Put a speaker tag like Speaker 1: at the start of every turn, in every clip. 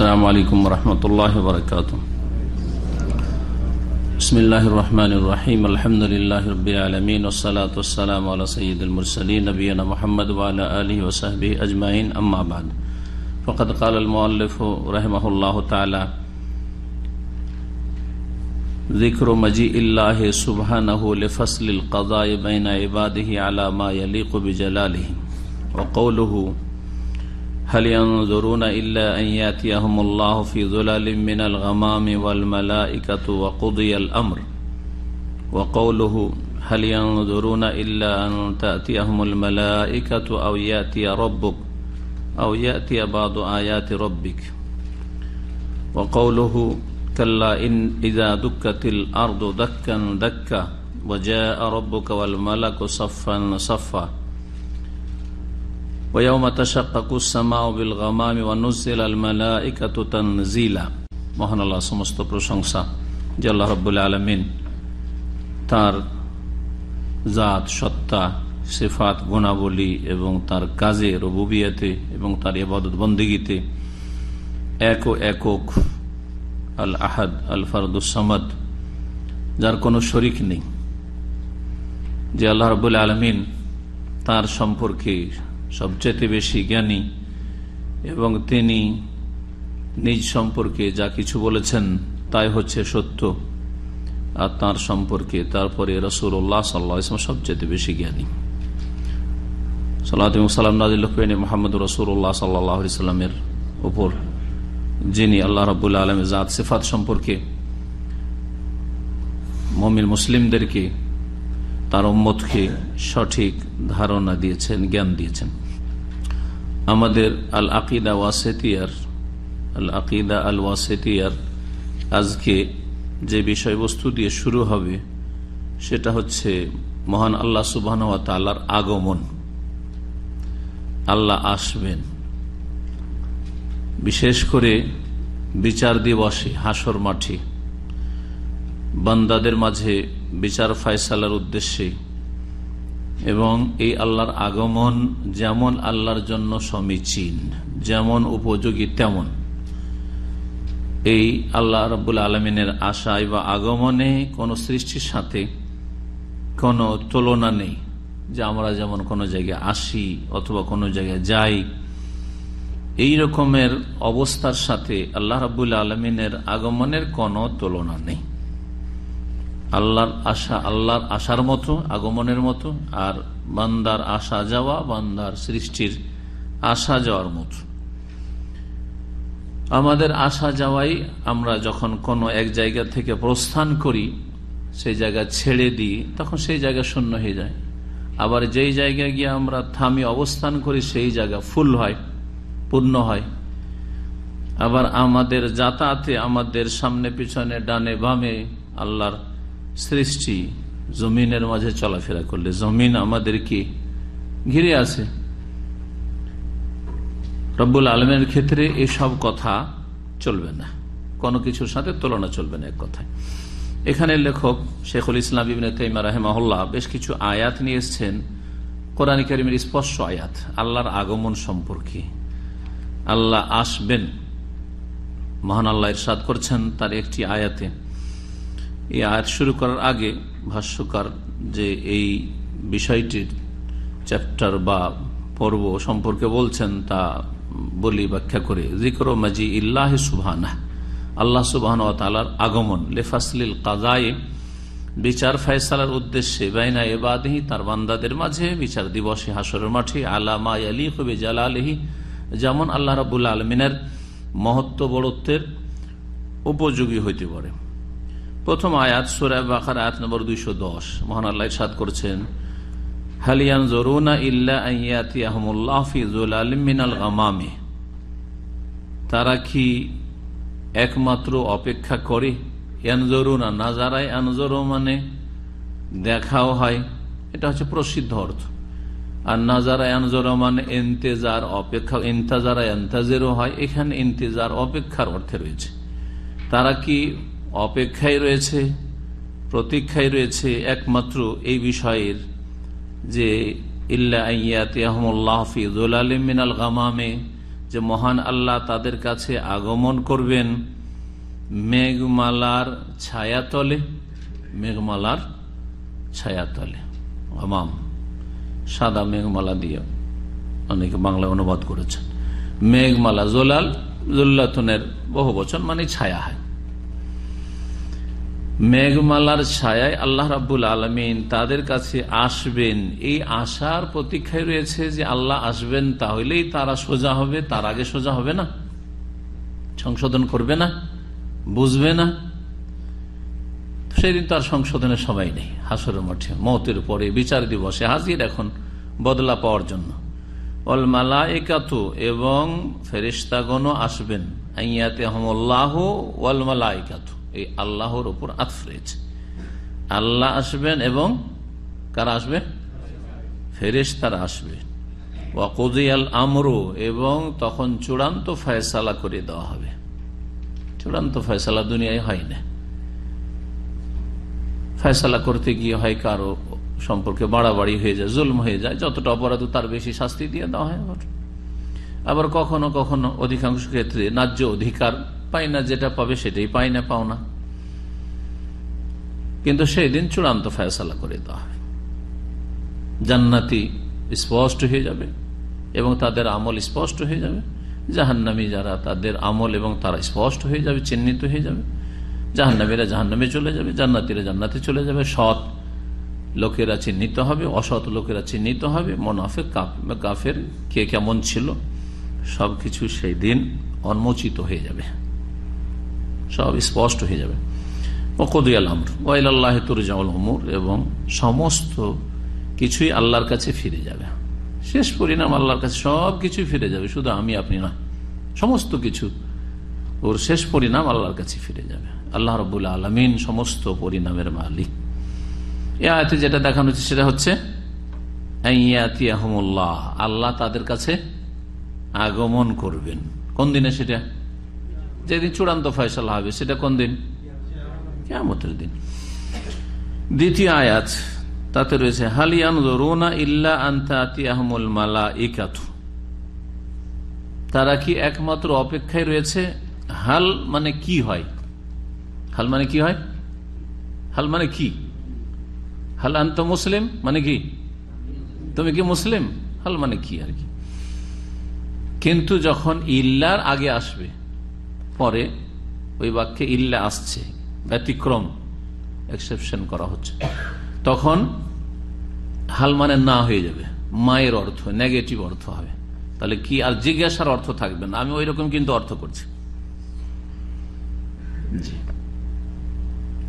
Speaker 1: السلام علیکم ورحمۃ اللہ وبرکاتہ بسم اللہ الرحمن الرحیم الحمد للہ رب العالمین والصلاة والسلام علی سید المرسلین نبینا محمد وعلى آلہ وصحبہ اجمعین اما بعد فقد قال المؤلف رحمہ اللہ تعالی ذکر مجیء اللہ سبحانہ لفصل القضاء بین عباده علی ما یلیق بجلالہ وقوله هل ينظرون إلا أن يأتيهم الله في ظلال من الغمام والملائكة وقضي الأمر وقوله هل ينظرون إلا أن تأتيهم الملائكة أو يأتي ربك أو يأتي بعض آيات ربك وقوله كلا إن إذا دكت الأرض دكا دكا وجاء ربك والملك صفا صفا মহান আল্লাহ সমস্ত প্রশংসা যে আল্লাহ রব্বুল্লা আলমিন তার জাত সত্তা সেফাত গুণাবলী এবং তার কাজে রবুবিয়াতে এবং তার এবাদত বন্দিগিতে এক ও একক আল আহাদ আল ফারদুসামাদ যার কোনো শরিক নেই যে আল্লাহ রবুল আলমিন তার সম্পর্কে সবচেয়ে বেশি জ্ঞানী এবং তিনি নিজ সম্পর্কে যা কিছু বলেছেন তাই হচ্ছে সত্য আর তাঁর সম্পর্কে তারপরে রসুল্লাহ সাল্লা ইসলাম সবচেয়ে বেশি জ্ঞানী সাল্লাহ সাল্লাম নাজিল্লাহ মোহাম্মদ রসুল্লাহ সাল্লাহ সাল্লামের ওপর যিনি আল্লাহ রবুল্লা আলমের জাত সেফাত সম্পর্কে মমিন মুসলিমদেরকে তার মতকে সঠিক ধারণা দিয়েছেন জ্ঞান দিয়েছেন আমাদের আল আকিদা ওয়াসেতিয়ার আল আকিদা আল ওয়াসেতিয়ার আজকে যে বিষয়বস্তু দিয়ে শুরু হবে সেটা হচ্ছে মহান আল্লাহ সুবাহ তাল্লার আগমন আল্লাহ আসবেন বিশেষ করে বিচার দিবসে হাসর মাঠে বান্দাদের মাঝে বিচার ফায়সালার উদ্দেশ্যে এবং এই আল্লাহর আগমন যেমন আল্লাহর জন্য সমীচীন যেমন উপযোগী তেমন এই আল্লাহ রব্বুল আলমিনের আশায় বা আগমনে কোনো সৃষ্টির সাথে কোনো তুলনা নেই যে আমরা যেমন কোনো জায়গায় আসি অথবা কোনো জায়গায় যাই এই রকমের অবস্থার সাথে আল্লাহ রাবুল আলমিনের আগমনের কোনো তুলনা নেই আল্লাহর আশা আল্লাহর আশার মতো আগমনের মতো আর বান্দার আশা যাওয়া বান্দার সৃষ্টির আসা যাওয়ার মতো আমাদের আসা যাওয়াই আমরা যখন কোনো এক জায়গা থেকে প্রস্থান করি সেই জায়গা ছেড়ে দিই তখন সেই জায়গা শূন্য হয়ে যায় আবার যেই জায়গায় গিয়ে আমরা থামি অবস্থান করি সেই জায়গা ফুল হয় পূর্ণ হয় আবার আমাদের যাতায়াতে আমাদের সামনে পিছনে ডানে বামে আল্লাহর সৃষ্টি জমিনের মাঝে চলাফেরা করলে জমিন আমাদেরকে ঘিরে আছে রব্বুল আলমের ক্ষেত্রে এসব কথা চলবে না কোনো কিছুর সাথে তুলনা চলবে না এক কথায় এখানে লেখক শেখুল ইসলাম ইবিন তাইমা রাহেমাহুল্লাহ বেশ কিছু আয়াত নিয়ে এসছেন কোরআন করিমের স্পর্শ আয়াত আল্লাহর আগমন সম্পর্কে আল্লাহ আসবেন মহান আল্লাহ ইরশাদ করছেন তার একটি আয়াতে এই আয়াত শুরু করার আগে ভাষ্যকার যে এই বিষয়টির চ্যাপ্টার বা পর্ব সম্পর্কে বলছেন তা বলি ব্যাখ্যা করে জিকর মাজি ইল্লাহ সুবাহ আল্লাহ সুবাহন তালার আগমন লেফাসলিল কাজায় বিচার ফয়সালার উদ্দেশ্যে বাইনা এবাদহি তার বান্দাদের মাঝে বিচার দিবসে হাসরের মাঠে আলামা আলী কবি জালালহি যেমন আল্লাহ রাবুল আলমিনের মহত্ব বড়ত্বের উপযোগী হইতে পারে প্রথম আয়াত সুরায় বাখার আয়াত নম্বর দুইশো দশ মহান আল্লাহ সাদ করছেন হালিয়ান জরুনা ইল্লাহিনাল গামামে তারা কি একমাত্র অপেক্ষা করে ইয়ানজরুনা না যারাই আনজরো মানে দেখাও হয় এটা হচ্ছে প্রসিদ্ধ অর্থ আর নাজারা আনজরো মানে এন্তেজার অপেক্ষা এন্তাজারা এন্তাজেরও হয় এখানে ইন্তেজার অপেক্ষার অর্থে রয়েছে তারা কি অপেক্ষায় রয়েছে প্রতীক্ষায় রয়েছে একমাত্র এই বিষয়ের যে ইল্লাহমুল্লাহফি মিনাল গামামে যে মহান আল্লাহ তাদের কাছে আগমন করবেন মেঘমালার ছায়াতলে মেঘমালার ছায়াতলে গমাম সাদা মেঘমালা দিয়ে অনেকে বাংলা অনুবাদ করেছেন মেঘমালা জোলাল জুল্লাতনের বহু বচন মানে ছায়া হয় মেঘমালার ছায় আল্লাহ রাবুল আলমিন তাদের কাছে আসবেন এই আশার প্রতীক্ষায় রয়েছে যে আল্লাহ আসবেন তাহলেই তারা সোজা হবে তার আগে সোজা হবে না সংশোধন করবে না বুঝবে না সেদিন তার সংশোধনের সবাই নেই হাসরের মঠে মতের পরে বিচার দিবসে হাজির এখন বদলা পাওয়ার জন্য অল মালা একাত এবং ফেরিস্তাগণ আসবেন আইয়াতে হমল্লাহ ওয়াল মালা একাতু এই আল্লাহর উপর আতফ রয়েছে আল্লাহ আসবেন এবং কারা আসবে ফেরেস তারা আসবে ওয়াকুদিয়াল আমরু এবং তখন চূড়ান্ত ফয়সালা করে দেওয়া হবে চূড়ান্ত ফয়সালা দুনিয়ায় হয় না ফয়সালা করতে গিয়ে হয় কারো সম্পর্কে বাড়াবাড়ি হয়ে যায় জুলম হয়ে যায় যতটা অপরাধ তার বেশি শাস্তি দিয়ে দেওয়া হয় আবার কখনো কখনো অধিকাংশ ক্ষেত্রে ন্যায্য অধিকার পাই না যেটা পাবে সেটাই পাই না পাও না কিন্তু সেই দিন চূড়ান্ত ফেসলা করে দেওয়া হয় জান্নাতি স্পষ্ট হয়ে যাবে এবং তাদের আমল স্পষ্ট হয়ে যাবে জাহান্নামী যারা তাদের আমল এবং তারা স্পষ্ট হয়ে যাবে চিহ্নিত হয়ে যাবে জাহান্নামীরা জাহান্নামে চলে যাবে জান্নাতিরা জান্নাতে চলে যাবে সৎ লোকেরা চিহ্নিত হবে অসৎ লোকেরা চিহ্নিত হবে মনাফে কাফের কে কেমন ছিল সবকিছু সেই দিন অনমোচিত হয়ে যাবে সব স্পষ্ট হয়ে যাবে ওকদুই আমর ওয়াইল তুরজাউল এবং সমস্ত কিছুই আল্লাহর কাছে ফিরে যাবে শেষ পরিণাম আল্লাহর কাছে সব কিছুই ফিরে যাবে শুধু আমি আপনি না সমস্ত কিছু ওর শেষ পরিণাম আল্লাহর কাছে ফিরে যাবে আল্লাহ রবুল আলমিন সমস্ত পরিণামের মালিক এ আয়তে যেটা দেখানো হচ্ছে সেটা হচ্ছে আল্লাহ তাদের কাছে আগমন করবেন কোন দিনে সেটা যেদিন চূড়ান্ত ফয়সলা হবে সেটা কোন দিন কেমতের দিন দ্বিতীয় আয়াত তাতে রয়েছে হালিয়ান রোনা ইল্লা আন্তাহমুল মালা ইকাতু তারা কি একমাত্র অপেক্ষায় রয়েছে হাল মানে কি হয় হাল মানে কি হয় হাল মানে কি হাল আন্ত মুসলিম মানে কি তুমি কি মুসলিম হাল মানে কি আর কি কিন্তু যখন ইল্লার আগে আসবে পরে ওই বাক্যে ইল্লা আসছে ব্যতিক্রম এক্সেপশন করা হচ্ছে তখন হাল মানে না হয়ে যাবে মায়ের অর্থ নেগেটিভ অর্থ হবে তাহলে কি আর জিজ্ঞাসার অর্থ থাকবে না আমি ওই রকম কিন্তু অর্থ করছি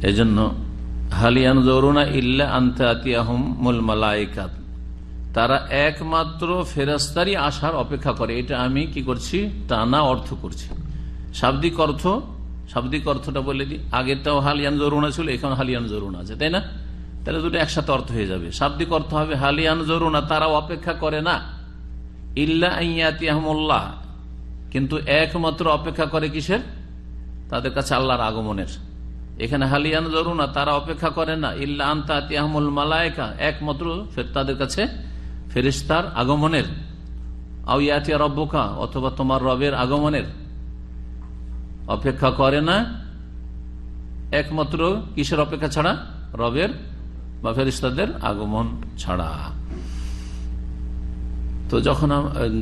Speaker 1: এই জন্য হালিয়ান জৌরুনা ইল্লা আনতে মুল তারা একমাত্র ফেরাস্তারি আসার অপেক্ষা করে এটা আমি কি করছি টানা অর্থ করছি শাব্দিক অর্থ শাব্দিক অর্থটা বলে দিই আগেরটাও হালিয়ান জরুনা ছিল এখন হালিয়ান জরুন আছে তাই না তাহলে দুটো একসাথে অর্থ হয়ে যাবে শাব্দিক অর্থ হবে হালিয়ান জরুনা তারাও অপেক্ষা করে না ইল্লা ইয়াতি আহমুল্লাহ কিন্তু একমাত্র অপেক্ষা করে কিসের তাদের কাছে আল্লাহর আগমনের এখানে হালিয়ান জরুনা তারা অপেক্ষা করে না ইল্লা আন্তা আতি আহমুল মালায়কা একমাত্র ফের তাদের কাছে ফেরিস্তার আগমনের আউ ইয়াতিয়া রব্বকা অথবা তোমার রবের আগমনের অপেক্ষা করে না একমাত্র কিসের অপেক্ষা ছাড়া রবের বা ফেরিস্তাদের আগমন ছাড়া তো যখন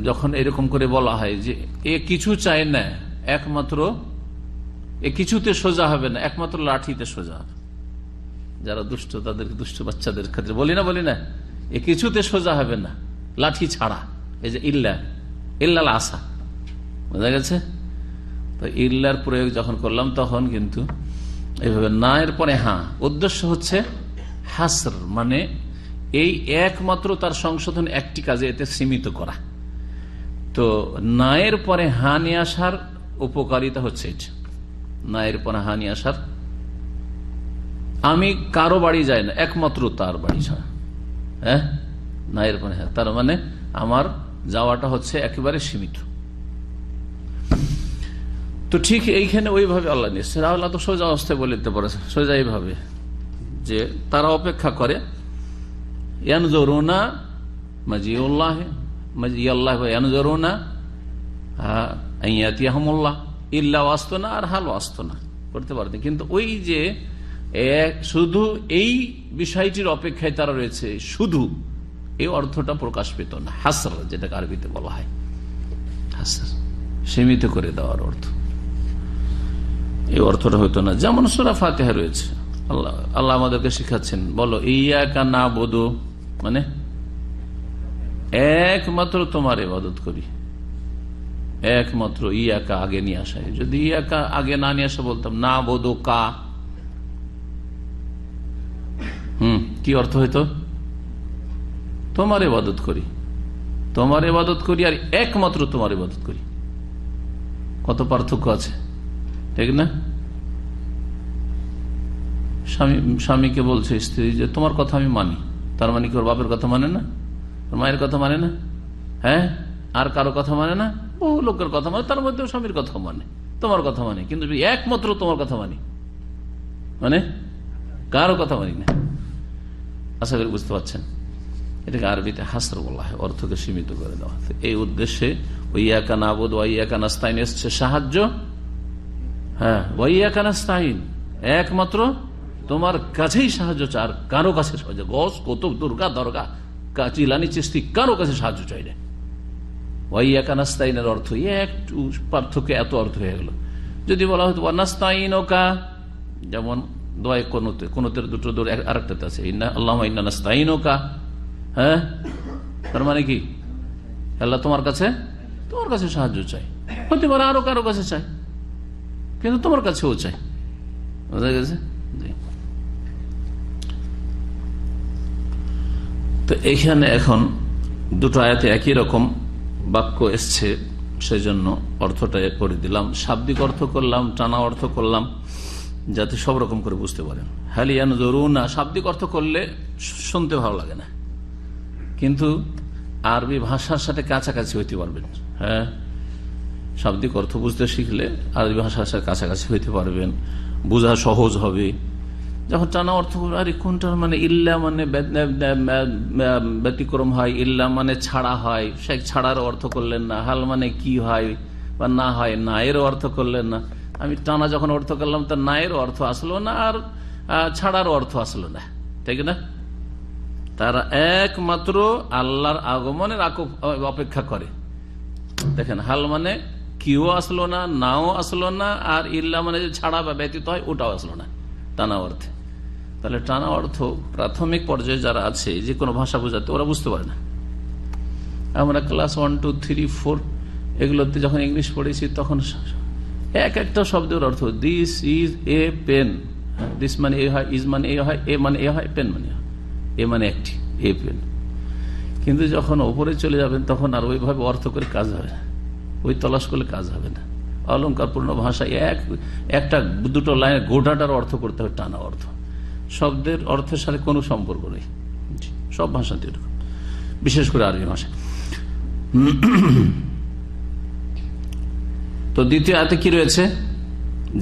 Speaker 1: যখন এরকম করে বলা হয় যে এ কিছু চায় না একমাত্র এ কিছুতে সোজা হবে না একমাত্র লাঠিতে সোজা হবে যারা দুষ্ট তাদের দুষ্ট বাচ্চাদের ক্ষেত্রে বলি না বলি না এ কিছুতে সোজা হবে না লাঠি ছাড়া এই যে ইল্লা ইল্লা আসা বোঝা গেছে তো ইল্লার প্রয়োগ যখন করলাম তখন কিন্তু এইভাবে না এর পরে হ্যাঁ উদ্দেশ্য হচ্ছে হাসর মানে এই একমাত্র তার সংশোধন একটি কাজে এতে সীমিত করা তো নায়ের পরে হা নিয়ে আসার উপকারিতা হচ্ছে এটা নায়ের পরে হা নিয়ে আসার আমি কারো বাড়ি যাই না একমাত্র তার বাড়ি ছাড়া হ্যাঁ নায়ের পরে হ্যাঁ তার মানে আমার যাওয়াটা হচ্ছে একেবারে সীমিত তো ঠিক এইখানে ওইভাবে আল্লাহ নিশ্চয় আল্লাহ তো সোজা অবস্থায় বলে দিতে পারে সোজা এইভাবে যে তারা অপেক্ষা করে না আর হাল আসতো না করতে পারতেন কিন্তু ওই যে শুধু এই বিষয়টির অপেক্ষায় তারা রয়েছে শুধু এই অর্থটা প্রকাশ পেত না হাসার যেটা আরবিতে বলা হয় হাসার সীমিত করে দেওয়ার অর্থ এই অর্থটা হইতো না যেমন সুরা ফাতেহা রয়েছে আল্লাহ আল্লাহ আমাদেরকে শিখাচ্ছেন বলো ইয়াকা না বধু মানে একমাত্র তোমার ইবাদত করি একমাত্র ইয়াকা আগে নিয়ে আসা যদি ইয়াকা আগে না নিয়ে আসা বলতাম না বোধো কা হম কি অর্থ হইতো তোমার ইবাদত করি তোমার ইবাদত করি আর একমাত্র তোমার ইবাদত করি কত পার্থক্য আছে ঠিক না স্বামী স্বামীকে বলছে স্ত্রী যে তোমার কথা আমি মানি তার মানে কি ওর বাপের কথা মানে না ওর মায়ের কথা মানে না হ্যাঁ আর কারো কথা মানে না বহু লোকের কথা মানে তার মধ্যেও স্বামীর কথা মানে তোমার কথা মানে কিন্তু একমাত্র তোমার কথা মানি মানে কারো কথা মানি না আশা করি বুঝতে পারছেন এটাকে আরবিতে হাসর বলা হয় অর্থকে সীমিত করে দেওয়া এই উদ্দেশ্যে ওই একা নাবোধ ওই একা নাস্তাইন এসছে সাহায্য হ্যাঁ ওয়াইয়াকানাস্তাইন একমাত্র তোমার কাছেই সাহায্য চাই আর কারো কাছে সাহায্য গস কতব দুর্গা দর্গা চিলানি চিস্তি কারো কাছে সাহায্য চাই না ওয়াইয়াকানাস্তাইনের অর্থ একটু পার্থক্য এত অর্থ হয়ে গেল যদি বলা হতো ওয়ানাস্তাইন ওকা যেমন দোয়ায় কোনোতে কোনোতে দুটো দৌড় আরেকটাতে আছে ইন্না আল্লাহ ইন্না নাস্তাইন ওকা হ্যাঁ তার মানে কি আল্লাহ তোমার কাছে তোমার কাছে সাহায্য চাই হতে পারে আরো কারো কাছে চাই কিন্তু তোমার কাছেও চাই বোঝা গেছে তো এখানে এখন দুটো আয়াতে একই রকম বাক্য এসছে সেজন্য অর্থটা করে দিলাম শাব্দিক অর্থ করলাম টানা অর্থ করলাম যাতে সব রকম করে বুঝতে পারেন হ্যালিয়ান জরুনা শাব্দিক অর্থ করলে শুনতে ভালো লাগে না কিন্তু আরবি ভাষার সাথে কাছাকাছি হইতে পারবেন হ্যাঁ শাব্দিক অর্থ বুঝতে শিখলে আরবি ভাষার কাছাকাছি হইতে পারবেন বোঝা সহজ হবে যখন টানা অর্থ আরে কোনটার মানে ইল্লা মানে ব্যতিক্রম হয় ইল্লা মানে ছাড়া হয় সে ছাড়ার অর্থ করলেন না হাল মানে কি হয় বা না হয় না এর অর্থ করলেন না আমি টানা যখন অর্থ করলাম তা না এর অর্থ আসলো না আর ছাড়ার অর্থ আসলো না তাই না তারা একমাত্র আল্লাহর আগমনের অপেক্ষা করে দেখেন হাল মানে কিউ আসলো না নাও আসলো না আর ইল্লা মানে ছাড়া বা ব্যতীত হয় ওটাও আসলো না টানা অর্থে তাহলে টানা অর্থ প্রাথমিক পর্যায়ে যারা আছে যে কোনো ভাষা বোঝাতে ওরা বুঝতে পারে না আমরা class one two three four এগুলোতে যখন ইংলিশ পড়েছি তখন এক একটা শব্দের অর্থ this is a pen this মানে এ হয় ইজ মানে এ হয় এ মানে এ হয় পেন মানে এ মানে একটি এ পেন কিন্তু যখন ওপরে চলে যাবেন তখন আর ওইভাবে অর্থ করে কাজ হবে না ওই তলাশ করলে কাজ হবে না অলঙ্কারপূর্ণ ভাষায় এক একটা দুটো লাইন গোটাটার অর্থ করতে হবে টানা অর্থ শব্দের অর্থের সাথে কোনো সম্পর্ক নেই সব ভাষাতে এরকম বিশেষ করে আরবি ভাষা তো দ্বিতীয় আয়তে কি রয়েছে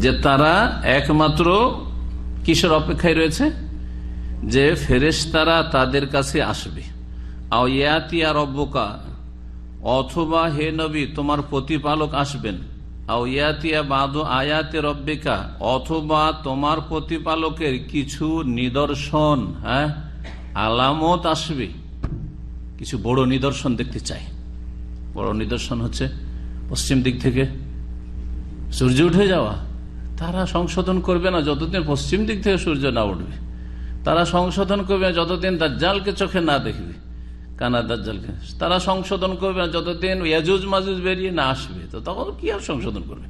Speaker 1: যে তারা একমাত্র কিসের অপেক্ষায় রয়েছে যে ফেরেস তারা তাদের কাছে আসবে আর অব্বকা অথবা হে নবী তোমার প্রতিপালক আসবেন আয়াতে রব্বিকা অথবা তোমার প্রতিপালকের কিছু নিদর্শন হ্যাঁ আলামত আসবে কিছু বড় নিদর্শন দেখতে চাই বড় নিদর্শন হচ্ছে পশ্চিম দিক থেকে সূর্য উঠে যাওয়া তারা সংশোধন করবে না যতদিন পশ্চিম দিক থেকে সূর্য না উঠবে তারা সংশোধন করবে যতদিন তার জালকে চোখে না দেখবে দাজ্জালকে তারা সংশোধন করবে যতদিন ইয়াজুজ মাজুজ বেরিয়ে না আসবে তো তখন কি আর সংশোধন করবে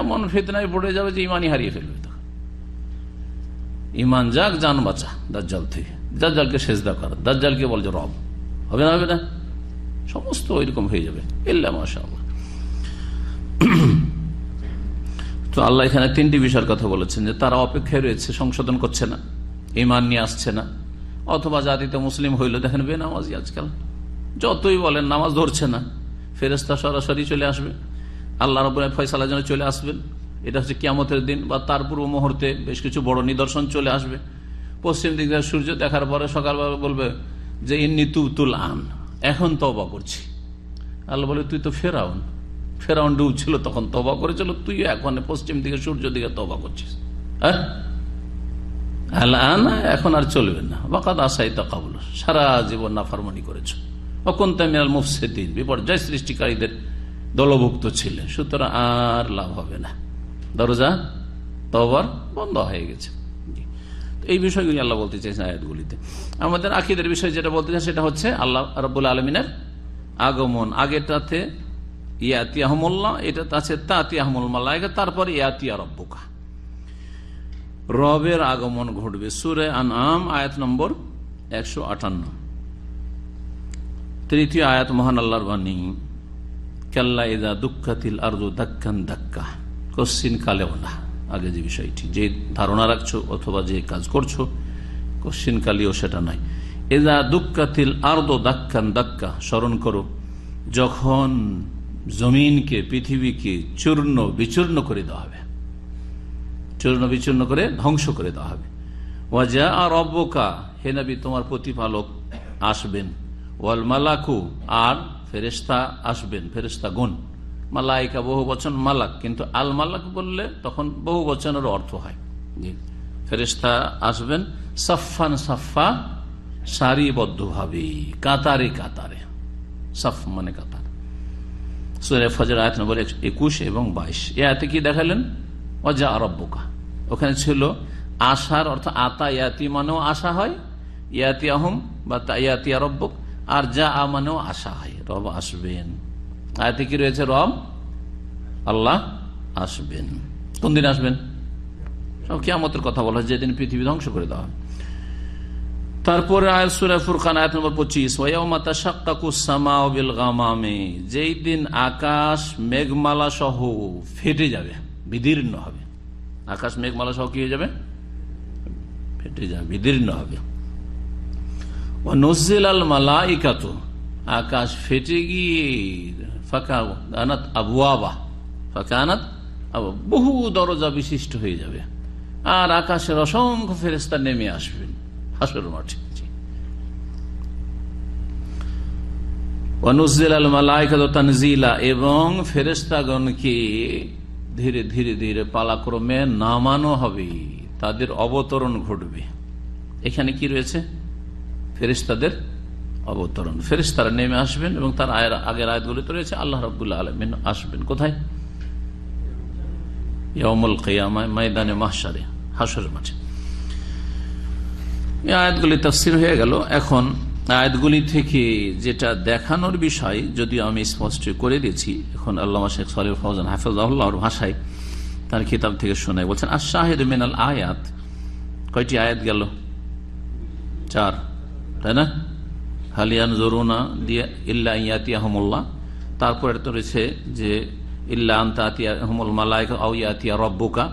Speaker 1: এমন ফেতনায় পড়ে যাবে যে ইমানই হারিয়ে ফেলবে তখন ইমান যাক যান বাঁচা দাজ্জাল থেকে দাজ্জালকে সেজদা করা দাজ্জালকে বলছে রব হবে না হবে না সমস্ত ওইরকম হয়ে যাবে এল্লা মাশা তো আল্লাহ এখানে তিনটি বিষয়ের কথা বলেছেন যে তারা অপেক্ষায় রয়েছে সংশোধন করছে না ইমান নিয়ে আসছে না অথবা জাতিতে মুসলিম হইল দেখেন বেনামাজি আজকাল যতই বলেন নামাজ ধরছে না ফেরেস্তা সরাসরি চলে আসবে আল্লাহ রবুল্লাহ ফয়সালা যেন চলে আসবেন এটা হচ্ছে কিয়ামতের দিন বা তার পূর্ব মুহূর্তে বেশ কিছু বড় নিদর্শন চলে আসবে পশ্চিম দিক থেকে সূর্য দেখার পরে সকালবেলা বলবে যে ইন্নি তুবতুল আন এখন তবা করছি আল্লাহ বলে তুই তো ফেরাউন ফেরাউন ডুব ছিল তখন তবা করেছিল তুই এখন পশ্চিম দিকে সূর্য দিকে তবা করছিস হ্যাঁ এখন আর চলবে না বাকাত আশাই তা কাবুল সারা জীবন নাফারমনি করেছ অকন্তামিনাল মুফসেদিন বিপর্যয় সৃষ্টিকারীদের দলভুক্ত ছিলেন সুতরাং আর লাভ হবে না দরজা তবর বন্ধ হয়ে গেছে এই বিষয়গুলি আল্লাহ বলতে চাইছেন আয়াতগুলিতে আমাদের আকিদের বিষয় যেটা বলতে চাই সেটা হচ্ছে আল্লাহ রব আলমিনের আগমন আগেটাতে ইয়াতি আহমুল্লাহ এটা আছে তাতি আহমুল মাল্লা তারপরে ইয়াতি আরব্বুকা রবের আগমন ঘটবে সুরে আন আম আয়াত নম্বর একশো আটান্ন তৃতীয় আয়াত মহান আল্লাহর বাণী কাল্লা ইদা দুঃখাতিল আর দাক্কান দাক্কা কশ্চিন কালে না আগে যে বিষয়টি যে ধারণা রাখছো অথবা যে কাজ করছো কশ্চিন কালেও সেটা নাই এদা দুঃখাতিল আর্দ দাক্কান দাক্কা স্মরণ করো যখন জমিনকে পৃথিবীকে চূর্ণ বিচূর্ণ করে দেওয়া হবে চূর্ণ বিচূর্ণ করে ধ্বংস করে দেওয়া হবে ওয়াজা আর অব্বকা হে নবী তোমার প্রতিপালক আসবেন ওয়াল মালাকু আর ফেরেস্তা আসবেন ফেরেস্তা গুণ মালাইকা বহু বচন মালাক কিন্তু আল মালাক বললে তখন বহু বচনের অর্থ হয় ফেরেস্তা আসবেন সাফান সাফা ভাবে কাতারে কাতারে সাফ মানে কাতার সুরে ফজর আয়াত নম্বর একুশ এবং বাইশ এ আয়াতে কি দেখালেন অজা আরব্বকা ওখানে ছিল আশার অর্থ আতা ইয়াতি মানেও আশা হয় ইয়াতি আহম বা ইয়াতি আরব্বক আর যা আ মানেও আশা হয় রব আসবেন আয়াতে কি রয়েছে রব আল্লাহ আসবেন কোন দিন আসবেন সব কেয়ামতের কথা বলা যেদিন পৃথিবী ধ্বংস করে দেওয়া হবে তারপরে আয় সুরা ফুরকান আয়াত নম্বর পঁচিশ ওয়ামাতা সামাও বিল গামামে যেই দিন আকাশ মেঘমালা সহ ফেটে যাবে বিদীর্ণ হবে আকাশ মেঘমালা সহ কি হয়ে যাবে ফেটে যাবে বিদীর্ণ হবে ও নজিল আল আকাশ ফেটে গিয়ে ফাঁকা ফাঁকা আনাত বহু দরজা বিশিষ্ট হয়ে যাবে আর আকাশের অসংখ্য ফেরেস্তা নেমে আসবেন হাসর মাঠে এবং ফেরেস্তাগণকে ধীরে ধীরে ধীরে পালাক্রমে নামানো হবে তাদের অবতরণ ঘটবে এখানে কি রয়েছে ফেরিস্তাদের অবতরণ ফেরিস্তারা নেমে আসবেন এবং তার আয়ের আগের তো রয়েছে আল্লাহ রবুল্লা আলমিন আসবেন কোথায় ময়দানে আয়াতগুলি হয়ে গেল এখন আয়াতগুলি থেকে যেটা দেখানোর বিষয় যদিও আমি স্পষ্ট করে দিয়েছি এখন আল্লাহ শেখ সালিফ ফৌজান হাফেজাহুল্লাহর ভাষায় তার খিতাব থেকে শোনায় বলছেন আর শাহেদ মিনাল আয়াত কয়টি আয়াত গেল চার তাই না হালিয়ান জরুনা দিয়া ইল্লা ইয়াতি আহমুল্লাহ তারপরে তো রয়েছে যে ইল্লা আন্তাতিয়া আহমুল মালায়ক ইয়াতিয়া রব্বুকা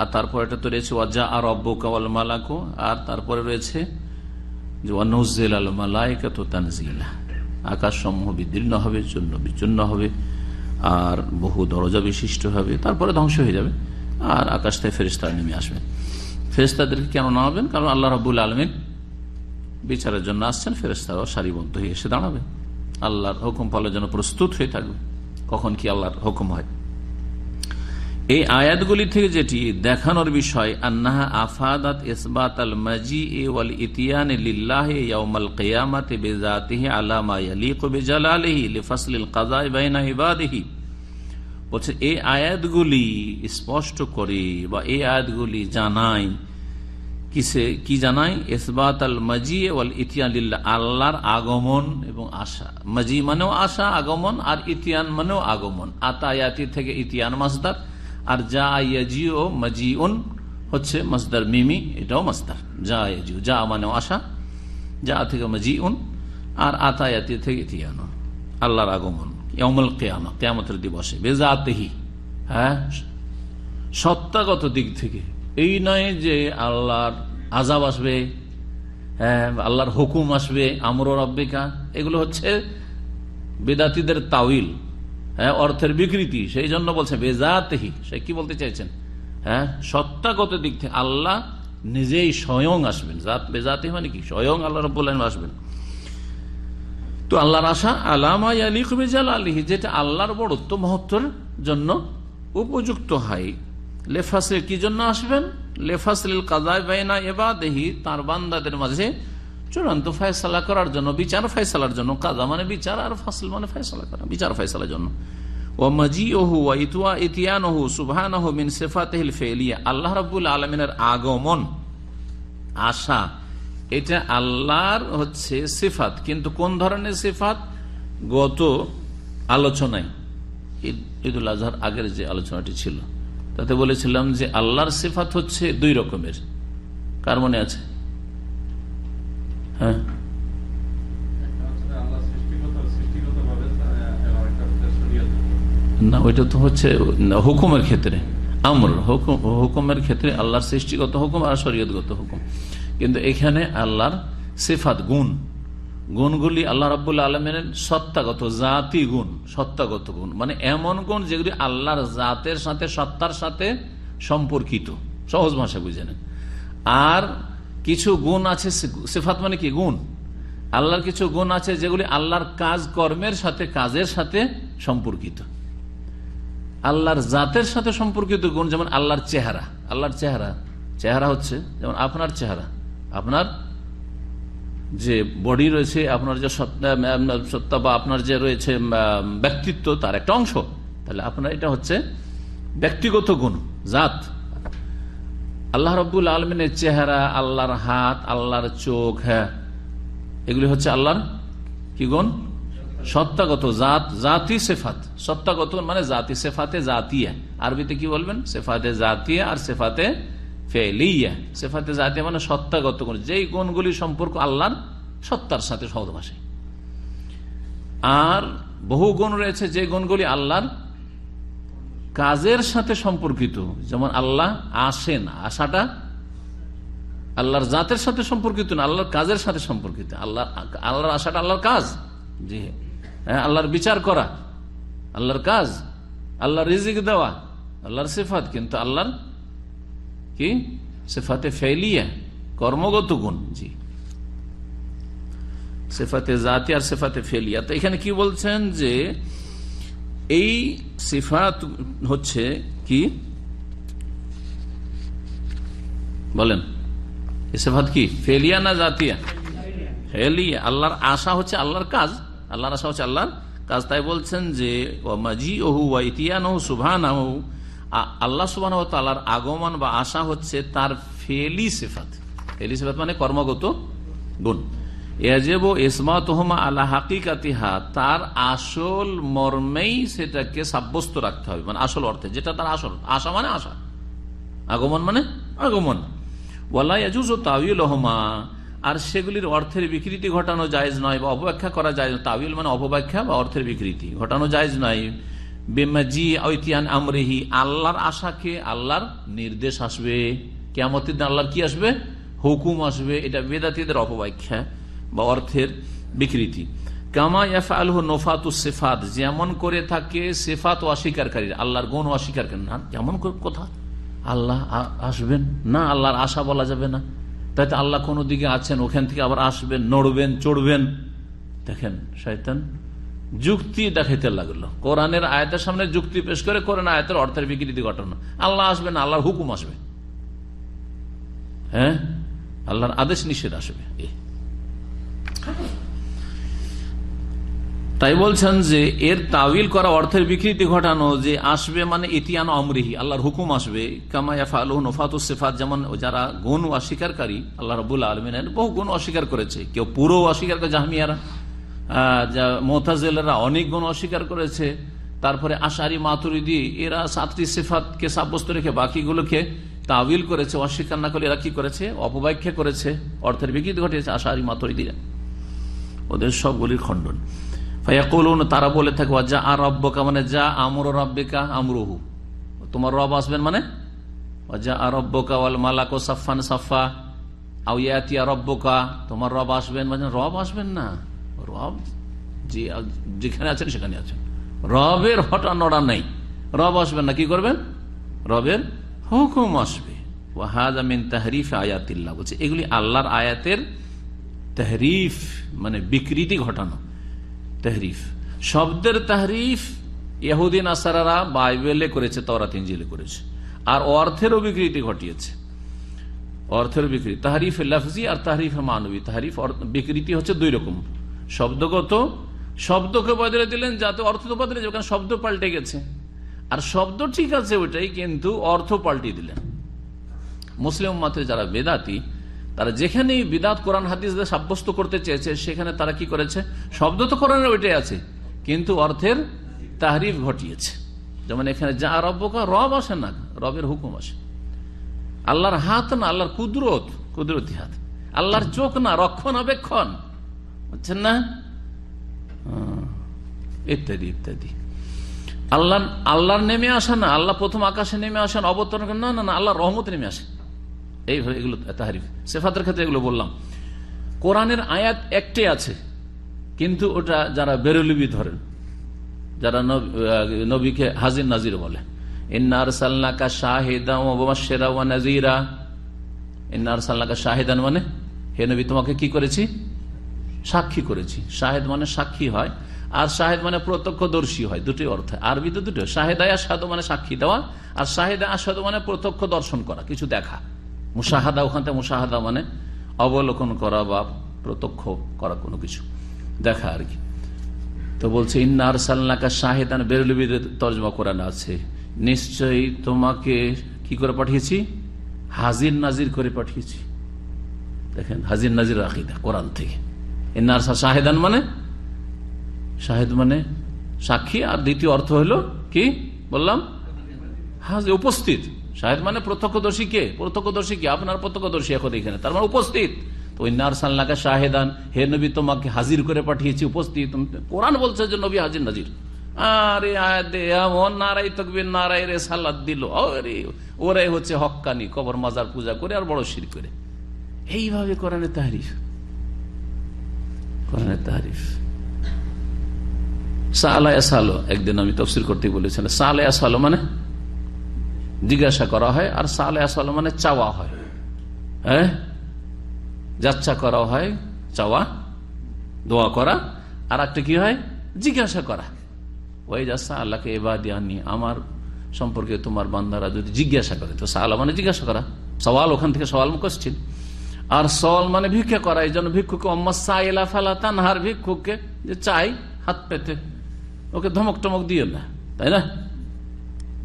Speaker 1: আর তারপরে তো রয়েছে ওয়াজা আর রব্বুকা ওয়াল মালাকু আর তারপরে রয়েছে আকাশ সমূহ বিদীর্ণ হবে চূন্য বিচ্ছিন্ন হবে আর বহু দরজা বিশিষ্ট হবে তারপরে ধ্বংস হয়ে যাবে আর আকাশ থেকে ফেরিস্তারা নেমে আসবেন ফেরিস্তাদেরকে কেন নামাবেন কারণ আল্লাহ রাবুল আলমিন বিচারের জন্য আসছেন ফেরেস্তারাও সারিবদ্ধ হয়ে এসে দাঁড়াবে আল্লাহর হুকুম পালের জন্য প্রস্তুত হয়ে থাকবে কখন কি আল্লাহর হুকুম হয় এই আয়াতগুলি থেকে যেটি দেখানোর বিষয় আন্নাহা আফাদাত ইসবাত আল মাজি এ ওয়াল ইতিয়ান লিল্লাহে ইয়াউমাল কিয়ামাতে বেজাতিহি আলামা ইয়ালিকু বিজালালিহি লিফাসলিল কাযা বাইনা ইবাদিহি বলছে এই আয়াতগুলি স্পষ্ট করে বা এই আয়াতগুলি জানাই কিসে কি জানায় ইসবাত আল মাজি ওয়াল ইতিয়ান লিল্লাহ আল্লাহর আগমন এবং আশা মাজি মানেও আশা আগমন আর ইতিয়ান মানেও আগমন আতায়াতি থেকে ইতিয়ান মাসদার আর যা ইয়াজিও উন হচ্ছে মাসদার মিমি এটাও মাসদার যা ইয়াজিও যা মানেও আসা যা থেকে মাজি উন আর আতায়াতি থেকে থিয়ানো আল্লাহর আগমন ইয়মল কেয়ামা কেয়ামতের দিবসে বেজাতেহি হ্যাঁ সত্তাগত দিক থেকে এই নয় যে আল্লাহর আজাব আসবে হ্যাঁ আল্লাহর হুকুম আসবে আমর রব্বিকা এগুলো হচ্ছে বেদাতিদের তাউিল হ্যাঁ অর্থের বিকৃতি সেই জন্য বলছে বেজাতহি সে কি বলতে চাইছেন হ্যাঁ সত্তাগত দিক থেকে আল্লাহ নিজেই স্বয়ং আসবেন জাত বেজাতি মানে কি স্বয়ং আল্লাহ রব আসবেন তো আল্লাহর আশা আলামাই আলী কুবেজাল আলিহি যেটা আল্লাহর বড়ত্ব মহত্বর জন্য উপযুক্ত হয় লেফাসে কি জন্য আসবেন লেফাসলিল কাজায় বাইনা এবাদেহি তার বান্দাদের মাঝে চূড়ান্ত ফয়সালা করার জন্য বিচার ফয়সালার জন্য কাদা মানে বিচার আর ফাসল মানে ফয়সালা করা বিচার ফয়সালার জন্য ও মাজি ওহু ইতুয়া ইতিয়ানহু সুবহানহু মিন সেফাতেহিল ফেলিয়া আল্লাহ রাবুল আলমিনের আগমন আশা এটা আল্লাহর হচ্ছে সিফাত কিন্তু কোন ধরনের সিফাত গত আলোচনায় ঈদুল আজহার আগের যে আলোচনাটি ছিল তাতে বলেছিলাম যে আল্লাহর সিফাত হচ্ছে দুই রকমের কার মনে আছে হ্যাঁ না ওইটা তো হচ্ছে হুকুমের ক্ষেত্রে আমর হুকুম হুকুমের ক্ষেত্রে আল্লাহর সৃষ্টিগত হুকুম আর শরীয়তগত হুকুম কিন্তু এখানে আল্লাহর সেফাত গুণ গুণগুলি আল্লাহ রাবুল্লা আলমেনের সত্তাগত জাতি গুণ সত্তাগত গুণ মানে এমন গুণ যেগুলি আল্লাহর জাতের সাথে সত্তার সাথে সম্পর্কিত সহজ ভাষা বুঝে আর কিছু গুণ আছে সেফাত মানে কি গুণ আল্লাহর কিছু গুণ আছে যেগুলি আল্লাহর কাজ কর্মের সাথে কাজের সাথে সম্পর্কিত আল্লাহর জাতের সাথে সম্পর্কিত গুণ যেমন আল্লাহর চেহারা আল্লাহর চেহারা চেহারা হচ্ছে যেমন আপনার চেহারা আপনার যে বডি রয়েছে আপনার যে সত্তা বা আপনার যে রয়েছে ব্যক্তিত্ব তার একটা অংশ তাহলে আপনার এটা হচ্ছে ব্যক্তিগত গুণ জাত আল্লাহ রব্বুল আলমিনের চেহারা আল্লাহর হাত আল্লাহর চোখ হ্যাঁ এগুলি হচ্ছে আল্লাহর কি গুণ সত্তাগত জাত জাতি সেফাত সত্তাগত মানে জাতি সেফাতে জাতিয়া আরবিতে কি বলবেন সেফাতে জাতিয়া আর সেফাতে ফেলিয়া সেফাতে জাতিয়া মানে সত্তাগত গুণ যেই গুণগুলি সম্পর্ক আল্লাহর সত্তার সাথে সহজ ভাষায় আর বহু গুণ রয়েছে যে গুণগুলি আল্লাহর কাজের সাথে সম্পর্কিত যেমন আল্লাহ আসেন আসাটা আল্লাহর জাতের সাথে সম্পর্কিত না আল্লাহর কাজের সাথে সম্পর্কিত আল্লাহ আল্লাহর আসাটা আল্লাহর কাজ জি হ্যাঁ আল্লাহর বিচার করা আল্লাহর কাজ আল্লাহর রিজিক দেওয়া আল্লাহর সিফাত কিন্তু আল্লাহর কি সেফাতে ফেলিয়া কর্মগত গুণ জি সেফাতে জাতি আর সেফাতে ফেলিয়া তো এখানে কি বলছেন যে এই সিফাত হচ্ছে কি বলেন সেফাত কি ফেলিয়া না জাতিয়া ফেলিয়া আল্লাহর আশা হচ্ছে আল্লাহর কাজ আল্লাহর আশা হচ্ছে আল্লাহর কাজ তাই বলছেন যে মাঝি ওহু ওয়া ইতিয়ান হু সুভান আল্লাহ সুবাহ তাল্লাহর আগমন বা আশা হচ্ছে তার ফেলি সেফাত ফেলি সেফাত মানে কর্মগত গুণ এজেব এসমা তোহমা আল্লাহ হাকিকাতিহা তার আসল মর্মেই সেটাকে সাব্যস্ত রাখতে হবে মানে আসল অর্থে যেটা তার আসল আশা মানে আশা আগমন মানে আগমন ওয়ালা ইয়াজুজ তাউইল হমা আর সেগুলির অর্থের বিকৃতি ঘটানো জায়েজ নয় বা অপব্যাখ্যা করা যায় তাউইল মানে অপব্যাখ্যা বা অর্থের বিকৃতি ঘটানো জায়েজ নয় বেমাজি ঐতিয়ান আমরেহি আল্লাহর আশাকে আল্লাহর নির্দেশ আসবে কেমতের আল্লাহর কি আসবে হুকুম আসবে এটা বেদাতিদের অপব্যাখ্যা বা অর্থের বিকৃতি কামা ইয়াফা আলহ নোফাত সেফাত যেমন করে থাকে সেফাত ও অস্বীকারী আল্লাহর গুণ অস্বীকার করেন না যেমন কথা আল্লাহ আসবেন না আল্লাহর আশা বলা যাবে না তাই তো আল্লাহ কোনো দিকে আছেন ওখান থেকে আবার আসবেন নড়বেন চড়বেন দেখেন শয়তান যুক্তি দেখাইতে লাগলো কোরআনের আয়তের সামনে যুক্তি পেশ করে কোরআন আয়তের অর্থের বিকৃতি ঘটনা আল্লাহ আসবে না আল্লাহর হুকুম আসবে হ্যাঁ আল্লাহর আদেশ নিষেধ আসবে তাই বলছেন যে এর তাবিল করা অর্থের বিকৃতি ঘটানো যে আসবে মানে ইতিয়ান অমরিহি আল্লাহর হুকুম আসবে কামায়াফা আলহ নফাত সেফাত যেমন যারা গুণ অস্বীকারী আল্লাহ রবুল্লা আলমিনের বহু গুণ অস্বীকার করেছে কেউ পুরো অস্বীকার করে জাহমিয়ারা যা অনেক গুণ অস্বীকার করেছে তারপরে আশারি মাতুরিদি এরা সাতটি সেফাতকে সাব্যস্ত রেখে বাকিগুলোকে তাবিল করেছে অস্বীকার না করে এরা কি করেছে অপব্যাখ্যা করেছে অর্থের বিকৃতি ঘটিয়েছে আশারি মাতুরিদিরা ওদের সবগুলির খণ্ডন ফাইয়াকুলুন তারা বলে থাকে যা আর রব্বকা মানে যা আমর রব্বিকা আমরুহু তোমার রব আসবেন মানে যা আর রব্বকা ওয়াল মালাকো সাফান সাফা আউয়াতিয়া রব্বকা তোমার রব আসবেন মানে রব আসবেন না রব যে যেখানে আছেন সেখানে আছেন রবের হঠাৎ নড়া নাই রব আসবেন না কি করবেন রবের হুকুম আসবে ওয়াহাজ আমিন তাহরিফ আয়াতিল্লা বলছে এগুলি আল্লাহর আয়াতের তেহরিফ মানে বিকৃতি ঘটানো তেহরিফ শব্দের তাহরিফ ইহুদিন আসারারা বাইবেলে করেছে তরাত ইঞ্জিলে করেছে আর অর্থেরও বিকৃতি ঘটিয়েছে অর্থের বিকৃতি তাহারিফ লাফজি আর তাহারিফ মানবী তাহারিফ বিকৃতি হচ্ছে দুই রকম শব্দগত শব্দকে বদলে দিলেন যাতে অর্থ তো বদলে যাবে শব্দ পাল্টে গেছে আর শব্দ ঠিক আছে ওইটাই কিন্তু অর্থ পাল্টে দিলেন মুসলিম মাত্রে যারা বেদাতি তারা যেখানেই বিদাত কোরআন হাদিস সাব্যস্ত করতে চেয়েছে সেখানে তারা কি করেছে শব্দ তো কোরআনের ওইটাই আছে কিন্তু অর্থের তাহরিফ ঘটিয়েছে যেমন এখানে যা রব্যকা রব আসে না রবের হুকুম আসে আল্লাহর হাত না আল্লাহর কুদরত কুদরতি হাত আল্লাহর চোখ না রক্ষণাবেক্ষণ বুঝছেন না ইত্যাদি ইত্যাদি আল্লাহ আল্লাহর নেমে আসে না আল্লাহ প্রথম আকাশে নেমে আসেন অবতরণ না না না আল্লাহর রহমত নেমে আসেন এইভাবে এগুলো তাহারিফ সেফাতের ক্ষেত্রে এগুলো বললাম কোরআনের আয়াত একটাই আছে কিন্তু ওটা যারা বেরুলিবি ধরেন যারা নবীকে হাজির নাজির বলে ইন্নার সাল্লাকা শাহিদা ওবামাশেরা ওয়া নাজিরা ইন্নার সাল্লাকা শাহিদান মানে হে নবী তোমাকে কি করেছি সাক্ষী করেছি শাহেদ মানে সাক্ষী হয় আর শাহেদ মানে প্রত্যক্ষদর্শী হয় দুটি অর্থে আরবিতে দুটো শাহেদায় সাধু মানে সাক্ষী দেওয়া আর শাহেদা আসাদ মানে প্রত্যক্ষ দর্শন করা কিছু দেখা মুসাহাদা ওখান থেকে মুসাহাদা মানে অবলোকন করা বা প্রত্যক্ষ করা কোনো কিছু দেখা আর কি তো বলছে ইন্নার সাল্লাকা শাহেদান বেরুলিবির তর্জমা কোরআন আছে নিশ্চয়ই তোমাকে কি করে পাঠিয়েছি হাজির নাজির করে পাঠিয়েছি দেখেন হাজির নাজির আকিদা কোরআন থেকে ইন্নার শাহেদান মানে শাহেদ মানে সাক্ষী আর দ্বিতীয় অর্থ হলো কি বললাম হাজির উপস্থিত শাহেদ মানে প্রত্যক্ষদর্শী কে প্রত্যক্ষদর্শী কে আপনার প্রত্যক্ষদর্শী এখন এখানে তার মানে উপস্থিত ওই শাহেদান হে নবী তোমাকে হাজির করে পাঠিয়েছি উপস্থিত কোরআন বলছে যে নবী হাজির নাজির আরে রে সালাদ ওরাই হচ্ছে হক্কানি কবর মাজার পূজা করে আর বড় শির করে এইভাবে তাহারিফ তাহারিফ একদিন আমি তফসির করতে বলেছিলাম সালা সালো মানে জিজ্ঞাসা করা হয় আর সালে আসাল মানে চাওয়া হয় হ্যাঁ যাচ্ছা করা হয় চাওয়া দোয়া করা আর একটা কি হয় জিজ্ঞাসা করা ওই যাচ্ছা আল্লাহকে এবার দিয়ে আমার সম্পর্কে তোমার বান্দারা যদি জিজ্ঞাসা করে তো সালা মানে জিজ্ঞাসা করা সওয়াল ওখান থেকে সওয়াল করছিল আর সওয়াল মানে ভিক্ষা করা এই জন্য ভিক্ষুকে অম্মা সাইলা ফালা তানহার ভিক্ষুকে যে চাই হাত পেতে ওকে ধমক টমক দিও না তাই না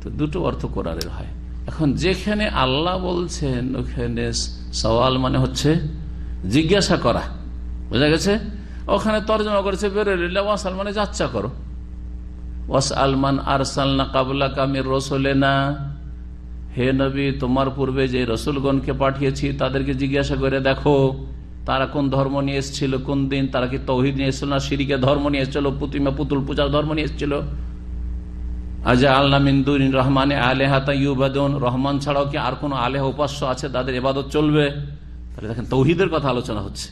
Speaker 1: তো দুটো অর্থ কোরআনের হয় এখন যেখানে আল্লাহ বলছেন ওখানে সওয়াল মানে হচ্ছে জিজ্ঞাসা করা বোঝা গেছে ওখানে তর্জমা করেছে বেরোলিল্লা ওয়াসাল মানে যাচ্চা করো ওয়াস আলমান না কাবুল্লা কামির না হে নবী তোমার পূর্বে যে রসুলগণকে পাঠিয়েছি তাদেরকে জিজ্ঞাসা করে দেখো তারা কোন ধর্ম নিয়ে এসেছিল কোন দিন তারা কি তৌহিদ নিয়ে এসেছিল না সিরিকে ধর্ম নিয়ে এসেছিল পুতিমা পুতুল পূজার ধর্ম নিয়ে এসেছিল আজা আল্লাহ মিন্দুর রহমান আলেহাতা ইউবাদন রহমান ছাড়াও কি আর কোনো আলেহ উপাস্য আছে তাদের এবাদত চলবে তাহলে দেখেন তৌহিদের কথা আলোচনা হচ্ছে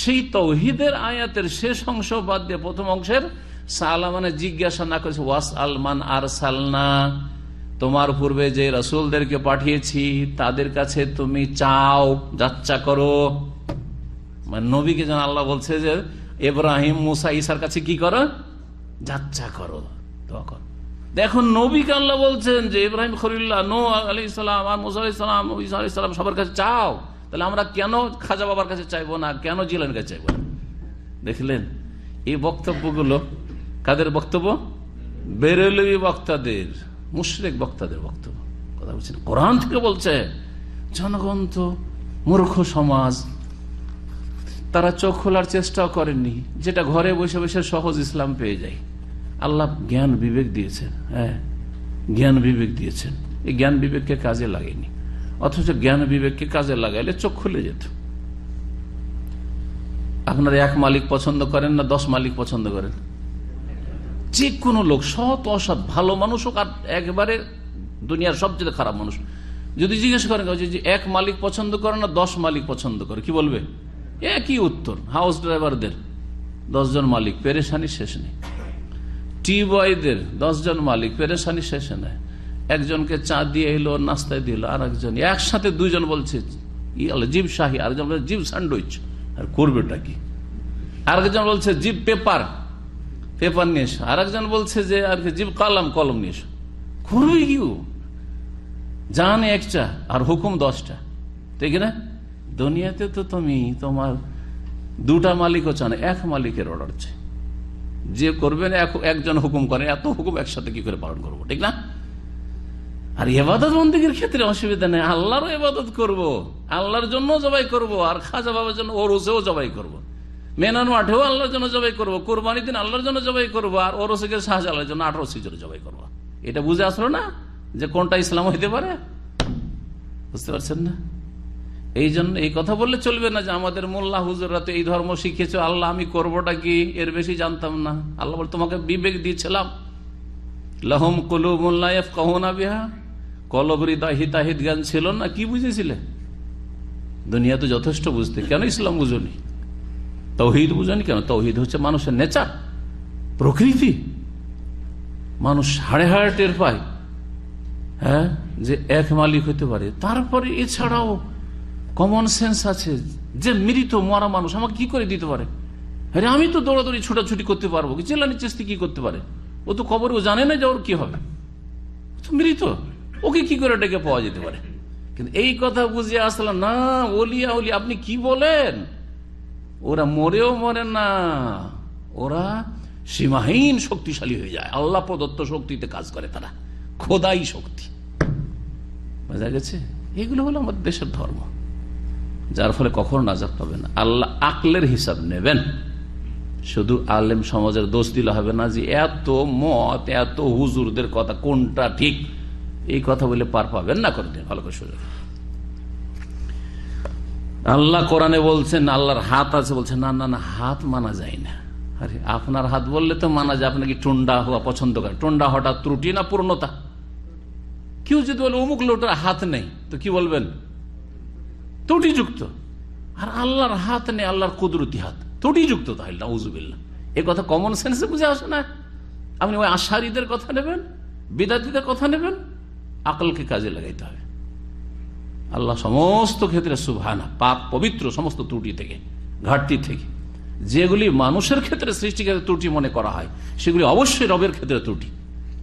Speaker 1: সেই তৌহিদের আয়াতের শেষ অংশ বাদ দিয়ে প্রথম অংশের সালামানে জিজ্ঞাসা না করেছে ওয়াস আলমান আর সালনা তোমার পূর্বে যে রসুলদেরকে পাঠিয়েছি তাদের কাছে তুমি চাও যাচ্চা করো মানে নবীকে যেন আল্লাহ বলছে যে এব্রাহিম মুসা ইসার কাছে কি করো যাচ্চা করো দোয়া এখন নবীকে আল্লাহ বলছেন যে ইব্রাহিম খরিল্লা নো আলী ইসলাম আর মুসা ইসলাম ইসা ইসলাম সবার কাছে চাও তাহলে আমরা কেন খাজা বাবার কাছে চাইবো না কেন জিলেন কাছে চাইবো না দেখলেন এই বক্তব্যগুলো কাদের বক্তব্য বেরেলি বক্তাদের মুশরেক বক্তাদের বক্তব্য কথা বলছেন কোরআন থেকে বলছে জনগণ তো মূর্খ সমাজ তারা চোখ খোলার চেষ্টাও করেননি যেটা ঘরে বসে বসে সহজ ইসলাম পেয়ে যায় আল্লাহ জ্ঞান বিবেক দিয়েছেন হ্যাঁ জ্ঞান বিবেক দিয়েছেন এই জ্ঞান বিবেককে কাজে লাগেনি অথচ জ্ঞান বিবেককে কাজে লাগাইলে চোখ খুলে যেত আপনার এক মালিক পছন্দ করেন না দশ মালিক পছন্দ করেন যে কোনো লোক সৎ অসৎ ভালো মানুষ হোক আর একবারে দুনিয়ার সবচেয়ে খারাপ মানুষ যদি জিজ্ঞেস করেন এক মালিক পছন্দ করে না দশ মালিক পছন্দ করে কি বলবে একই উত্তর হাউস ড্রাইভারদের দশজন মালিক পেরেশানি শেষ নেই টি বয়দের দশজন মালিক পেরেশানি শেষে নেয় একজনকে চা দিয়ে এলো নাস্তায় দিল আর একজন একসাথে দুইজন বলছে জীব শাহী আরেকজন বলছে জীব স্যান্ডউইচ আর করবেটা কি আরেকজন বলছে জীব পেপার পেপার নিয়ে এসো আরেকজন বলছে যে আর কি জীব কলম কলম নিয়ে এসো করবে কি জান একটা আর হুকুম দশটা ঠিক না দুনিয়াতে তো তুমি তোমার দুটা মালিকও চান এক মালিকের অর্ডার চাই যে করবেন একজন হুকুম করে এত হুকুম একসাথে কি করে পালন করবো ঠিক না আর এবাদত বন্দীগীর ক্ষেত্রে অসুবিধা নেই আল্লাহরও এবাদত করব। আল্লাহর জন্য জবাই করব আর খাজা বাবার জন্য ওরসেও জবাই করব। মেনান মাঠেও আল্লাহর জন্য জবাই করবো কোরবানি দিন আল্লাহর জন্য জবাই করব আর ওরসেকে শাহজ আল্লাহর জন্য আঠারো সিজনে জবাই করবো এটা বুঝে আসলো না যে কোনটা ইসলাম হইতে পারে বুঝতে পারছেন না এই জন্য এই কথা বললে চলবে না যে আমাদের মোল্লা হুজুররা তো এই ধর্ম শিখেছে আল্লাহ আমি করবোটা কি এর বেশি জানতাম না আল্লাহ বল তোমাকে বিবেক দিয়েছিলাম লহম কলুমুল্লাফ কহনা বিহা কলবরি দাহি তাহিদ জ্ঞান ছিল না কি বুঝেছিলে দুনিয়া তো যথেষ্ট বুঝতে কেন ইসলাম বুঝনি তৌহিদ বুঝনি কেন তৌহিদ হচ্ছে মানুষের নেচার প্রকৃতি মানুষ হাড়ে হাড়ে টের পায় হ্যাঁ যে এক মালিক হতে পারে তারপরে এছাড়াও কমন সেন্স আছে যে মৃত মরা মানুষ আমাকে কি করে দিতে পারে আরে আমি তো দৌড়াদৌড়ি ছোটাছুটি করতে পারবো চেলানি চেষ্টি কি করতে পারে ও তো খবর ও জানে না যে ওর কি হবে মৃত ওকে কি করে ডেকে পাওয়া যেতে পারে কিন্তু এই কথা বুঝিয়ে আসলাম না ওলিয়া ওলি আপনি কি বলেন ওরা মরেও মরে না ওরা সীমাহীন শক্তিশালী হয়ে যায় আল্লাহ প্রদত্ত শক্তিতে কাজ করে তারা খোদাই শক্তি বোঝা গেছে এগুলো হলো আমাদের দেশের ধর্ম যার ফলে কখনো নাজাদ পাবেন না আল্লাহ আকলের হিসাব নেবেন শুধু আলেম সমাজের দোষ দিলে হবে না যে এত মত এত হুজুরদের কথা কোনটা ঠিক এই কথা বলে পার পাবেন না করে ভালো করে সুযোগ আল্লাহ কোরআনে বলছেন আল্লাহর হাত আছে বলছেন না না না হাত মানা যায় না আরে আপনার হাত বললে তো মানা যায় আপনাকে টুন্ডা হওয়া পছন্দ করে টুন্ডা হঠাৎ ত্রুটি না পূর্ণতা কেউ যদি বলে অমুক লোটার হাত নেই তো কি বলবেন ত্রুটিযুক্ত আর আল্লাহর হাত নেই আল্লাহর কুদরতি হাত ত্রুটিযুক্ত তাহলে নাউজুবিল্লা এ কথা কমন সেন্সে বুঝে আসে না আপনি ওই আশারিদের কথা নেবেন বিদাতিদের কথা নেবেন আকলকে কাজে লাগাইতে হবে আল্লাহ সমস্ত ক্ষেত্রে সুভানা পাপ পবিত্র সমস্ত ত্রুটি থেকে ঘাটতি থেকে যেগুলি মানুষের ক্ষেত্রে সৃষ্টি ক্ষেত্রে ত্রুটি মনে করা হয় সেগুলি অবশ্যই রবের ক্ষেত্রে ত্রুটি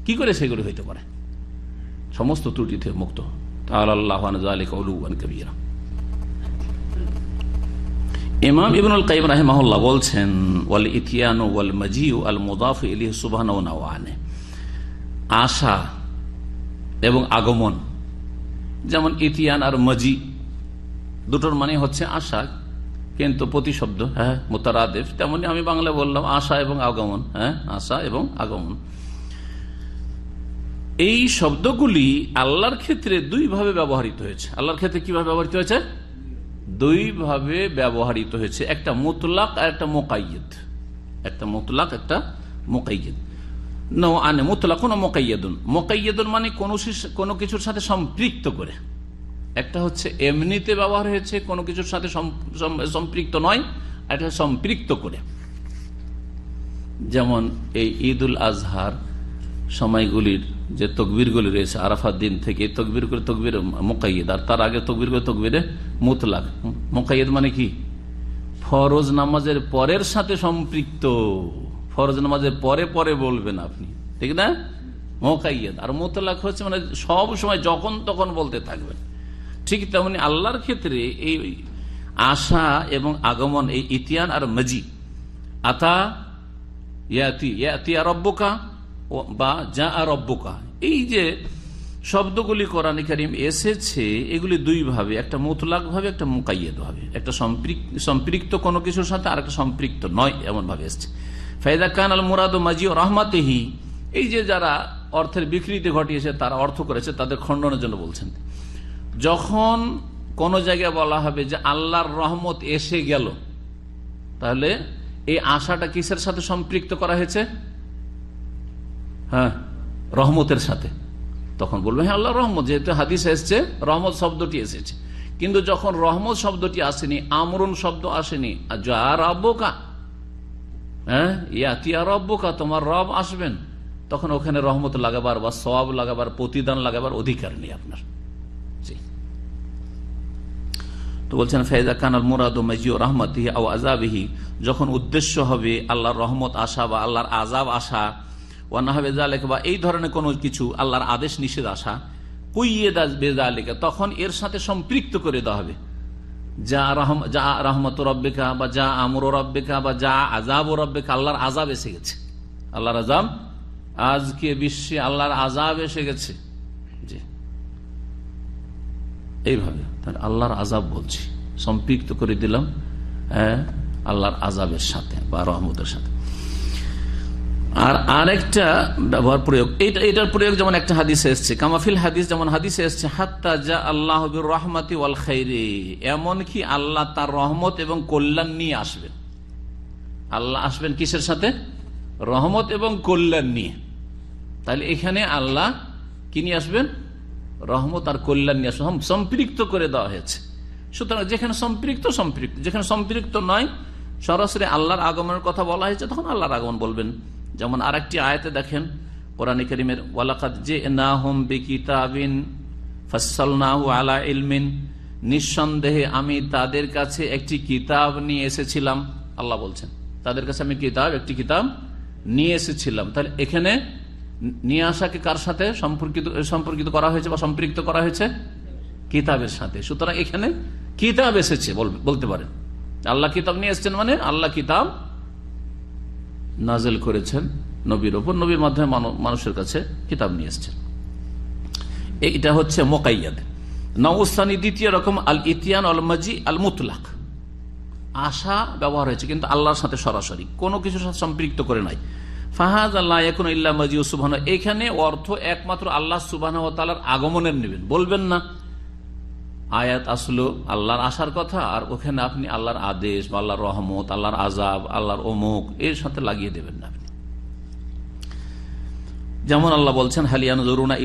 Speaker 1: কি করে সেগুলি হইতে পারে সমস্ত ত্রুটি থেকে মুক্ত তাহলে আল্লাহ কবিরা ইমাম ইবনুল কাইম রাহেমাহুল্লাহ বলছেন ওয়াল ইতিয়ান ওয়াল মজিউ আল মুদাফ ইলি সুবাহ আশা এবং আগমন যেমন ইতিয়ান আর মজি দুটোর মানে হচ্ছে আশা কিন্তু প্রতিশব্দ হ্যাঁ মোতারাদেব তেমনি আমি বাংলা বললাম আশা এবং আগমন হ্যাঁ আশা এবং আগমন এই শব্দগুলি আল্লাহর ক্ষেত্রে দুইভাবে ব্যবহৃত হয়েছে আল্লাহর ক্ষেত্রে কিভাবে ব্যবহৃত হয়েছে দুইভাবে ব্যবহারিত হয়েছে একটা মোতলাক আর একটা মোকাইয়েদ একটা মোতলাক একটা মোকাইয়েদ আনে মোকাইয়েদুন মোকাইয়েদুন মানে কিছুর সাথে সম্পৃক্ত করে একটা হচ্ছে এমনিতে ব্যবহার হয়েছে কিছুর সাথে সম্পৃক্ত নয় একটা সম্পৃক্ত করে যেমন এই ঈদ উল আজহার সময়গুলির যে তকবিরগুলি রয়েছে আরাফার দিন থেকে তকবির করে তকবির মোকাইদ আর তার আগে তকবির করে তকবিরে মুতলাক মোকাইদ মানে কি ফরজ নামাজের পরের সাথে সম্পৃক্ত ফরজ নামাজের পরে পরে বলবেন আপনি ঠিক না মোকাইয়েদ আর মোতলাক হচ্ছে মানে সব সময় যখন তখন বলতে থাকবেন ঠিক তেমনি আল্লাহর ক্ষেত্রে এই আশা এবং আগমন এই ইতিয়ান আর মজি আতা ইয়াতি ইয়াতি আর অব্বকা বা যা আর অব্যকা এই যে শব্দগুলি কোরআন কারিম এসেছে এগুলি দুই ভাবে একটা মোতলাক ভাবে একটা মুকাইয়েদ ভাবে একটা সম্পৃক্ত কোনো কিছুর সাথে আর একটা সম্পৃক্ত নয় এমন ভাবে এসছে ফায়দা খান আল মুরাদ মাজি ও রহমাতেহি এই যে যারা অর্থের বিকৃতি ঘটিয়েছে তারা অর্থ করেছে তাদের খণ্ডনের জন্য বলছেন যখন কোন জায়গায় বলা হবে যে আল্লাহর রহমত এসে গেল তাহলে এই আশাটা কিসের সাথে সম্পৃক্ত করা হয়েছে হ্যাঁ রহমতের সাথে তখন বলবে হ্যাঁ আল্লাহ রহমত যেহেতু হাদিস এসছে রহমত শব্দটি এসেছে কিন্তু যখন রহমত শব্দটি আসেনি আমরুন শব্দ আসেনি আর হ্যাঁ তোমার রব আসবেন তখন ওখানে রহমত লাগাবার বা সব লাগাবার প্রতিদান লাগাবার অধিকার নেই আপনার তো বলছেন ফেজা খান মুরাদ মেজিও রহমতি আজাবিহি যখন উদ্দেশ্য হবে আল্লাহর রহমত আসা বা আল্লাহর আজাব আসা ওয়ানাহাবেজালেক বা এই ধরনের কোনো কিছু আল্লাহর আদেশ নিষেধ আসা কুইয়ে দাস বেজালেকা তখন এর সাথে সম্পৃক্ত করে দেওয়া হবে যা রাহম যা রহমত রব্বেকা বা যা আমর রব্বেকা বা যা আজাব ও রব্বেকা আল্লাহর আজাব এসে গেছে আল্লাহর আজাব আজকে বিশ্বে আল্লাহর আজাব এসে গেছে জি এইভাবে তার আল্লাহর আজাব বলছি সম্পৃক্ত করে দিলাম হ্যাঁ আল্লাহর আজাবের সাথে বা রহমতের সাথে আর আরেকটা ব্যবহার প্রয়োগ এটার প্রয়োগ যেমন একটা হাদিসে এসছে কামাফিল হাদিস যেমন হাদিসে এসছে হাত্তা যা আল্লাহ রহমাতি ওয়াল খাইরে এমনকি আল্লাহ তার রহমত এবং কল্যাণ নিয়ে আসবেন আল্লাহ আসবেন কিসের সাথে রহমত এবং কল্যাণ নিয়ে তাহলে এখানে আল্লাহ কি নিয়ে আসবেন রহমত আর কল্যাণ নিয়ে আসবেন সম্পৃক্ত করে দেওয়া হয়েছে সুতরাং যেখানে সম্পৃক্ত সম্পৃক্ত যেখানে সম্পৃক্ত নয় সরাসরি আল্লাহর আগমনের কথা বলা হয়েছে তখন আল্লাহর আগমন বলবেন যেমন আরেকটি আয়াতে দেখেন কোরআন করিমের ওয়ালাকাত যে না হোম বেকিতাবিন নিঃসন্দেহে আমি তাদের কাছে একটি কিতাব নিয়ে এসেছিলাম আল্লাহ বলছেন তাদের কাছে আমি কিতাব একটি কিতাব নিয়ে এসেছিলাম তাহলে এখানে নিয়ে আসাকে কার সাথে সম্পর্কিত সম্পর্কিত করা হয়েছে বা সম্পৃক্ত করা হয়েছে কিতাবের সাথে সুতরাং এখানে কিতাব এসেছে বলতে পারেন আল্লাহ কিতাব নিয়ে এসছেন মানে আল্লাহ কিতাব নাজেল করেছেন নবীর ওপর নবীর মাধ্যমে মানুষের কাছে কিতাব নিয়ে এসছেন এটা হচ্ছে মোকাইয়াদ নবস্থানী দ্বিতীয় রকম আল ইতিয়ান আল মাজি আল মুতলাক আশা ব্যবহার হয়েছে কিন্তু আল্লাহর সাথে সরাসরি কোনো কিছুর সাথে সম্পৃক্ত করে নাই ফাহাজ আল্লাহ এখন ইল্লা মাজি ও সুবাহ এখানে অর্থ একমাত্র আল্লাহ সুবাহ তালার আগমনের নেবেন বলবেন না আয়াত আসলো আল্লাহর আসার কথা আর ওখানে আপনি আল্লাহর আদেশ বা আল্লাহর রহমত আল্লাহর আজাব আল্লাহর অমুক এর সাথে লাগিয়ে দেবেন না আপনি যেমন আল্লাহ বলছেন হালিয়ান জরুনা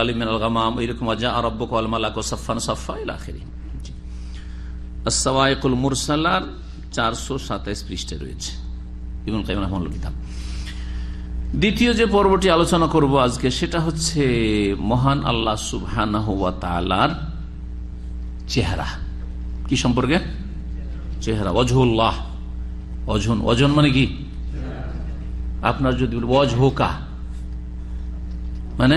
Speaker 1: আলী মিনাল ইলাখেরি চারশো সাতাইশ পৃষ্ঠে রয়েছে দ্বিতীয় যে পর্বটি আলোচনা করব আজকে সেটা হচ্ছে মহান আল্লাহ সুবহান চেহারা কি সম্পর্কে চেহারা অজহুল্লাহ অজন অজন মানে কি আপনার যদি অজহোকা মানে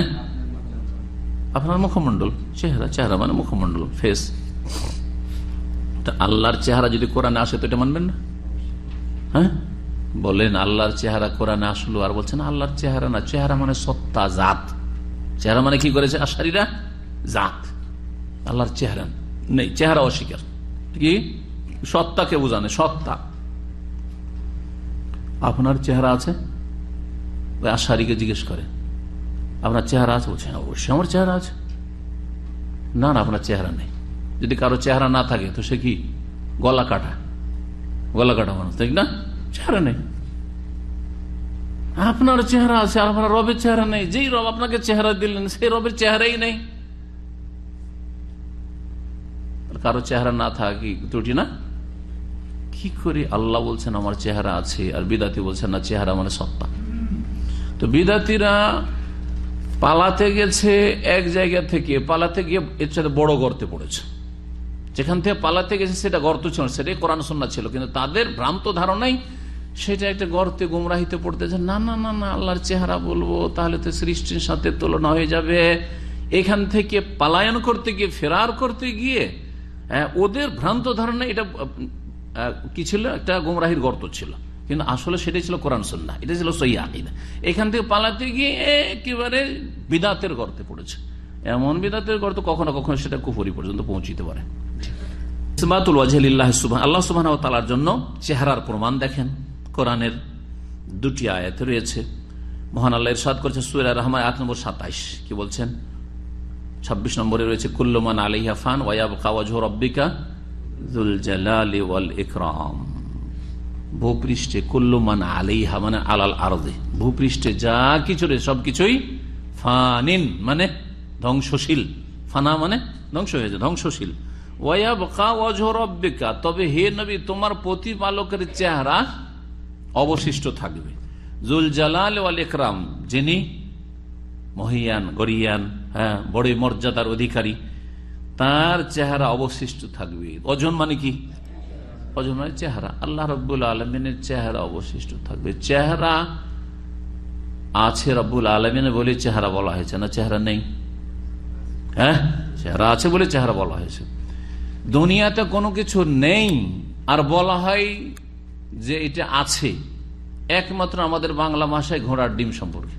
Speaker 1: আপনার মুখমণ্ডল চেহারা চেহারা মানে মুখমণ্ডল ফেস তা আল্লাহর চেহারা যদি কোরআনে আসে তো এটা মানবেন না হ্যাঁ বলেন আল্লাহর চেহারা কোরআনে আসলো আর বলছেন আল্লাহর চেহারা না চেহারা মানে সত্তা জাত চেহারা মানে কি করেছে আশারিরা জাত আল্লাহর চেহারা নেই চেহারা অস্বীকার কি সত্তাকে জানে সত্তা আপনার চেহারা আছে ওই আশারিকে জিজ্ঞেস করে আপনার চেহারা আছে বলছে হ্যাঁ, অবশ্যই আমার চেহারা আছে না না আপনার চেহারা নেই যদি কারো চেহারা না থাকে তো সে কি গলা কাটা গলা কাটা মানুষ তাই না চেহারা নেই আপনার চেহারা আছে আপনার রবের চেহারা নেই যেই রব আপনাকে চেহারা দিলেন সেই রবের চেহারাই নেই কারো চেহারা না থাকি ত্রুটি না কি করে আল্লাহ বলছেন আমার চেহারা আছে আর বিদাতি বলছেন না চেহারা মানে সত্তা তো বিদাতিরা পালাতে গেছে এক জায়গা থেকে পালাতে গিয়ে এর সাথে বড় গর্তে পড়েছে যেখান থেকে পালাতে গেছে সেটা গর্ত ছিল সেটাই কোরআন সন্না ছিল কিন্তু তাদের ভ্রান্ত ধারণাই সেটা একটা গর্তে গুমরাহিতে পড়তেছে না না না না আল্লাহর চেহারা বলবো তাহলে তো সৃষ্টির সাথে তুলনা হয়ে যাবে এখান থেকে পালায়ন করতে গিয়ে ফেরার করতে গিয়ে হ্যাঁ, ওদের ভ্রান্ত ধারণা এটা কি ছিল একটা গোমরাহির গর্ত ছিল কিন্তু আসলে সেটাই ছিল কোরআন সন্না এটা ছিল সহি আকিদা এখান থেকে পালাতে গিয়ে একেবারে বিদাতের গর্তে পড়েছে এমন বিদাতের গর্ত কখনো কখনো সেটা কুফরি পর্যন্ত পৌঁছিতে পারে আল্লাহ তালার জন্য চেহারার প্রমাণ দেখেন দুটি রয়েছে মহান রহমান আট নম্বর সাতাইশ কি বলছেন ২৬ নম্বরে রয়েছে কুল্লমান আলিহা ফান ওয়াব কাওয়াজহর অব্বিকা জুল জালালি ভূপৃষ্ঠে কুল্লমান আলিহা মানে আলাল আরদে ভূপৃষ্ঠে যা কিছু সব সবকিছুই ফানিন মানে ধ্বংসশীল ফানা মানে ধ্বংস হয়েছে ধ্বংসশীল ওয়াবকা তবে হে নবী তোমার প্রতিপালকের চেহারা অবশিষ্ট থাকবে জুল জালাল ওয়াল ইকরাম যিনি মহিয়ান গরিয়ান হ্যাঁ বড় মর্যাদার অধিকারী তার চেহারা অবশিষ্ট থাকবে অজন মানে কি অজন মানে চেহারা আল্লাহ রব্বুল আলমিনের চেহারা অবশিষ্ট থাকবে চেহারা আছে রব্বুল আলমিনে বলে চেহারা বলা হয়েছে না চেহারা নেই হ্যাঁ চেহারা আছে বলে চেহারা বলা হয়েছে দুনিয়াতে কোনো কিছু নেই আর বলা হয় যে এটা আছে একমাত্র আমাদের বাংলা ভাষায় ঘোড়ার ডিম সম্পর্কে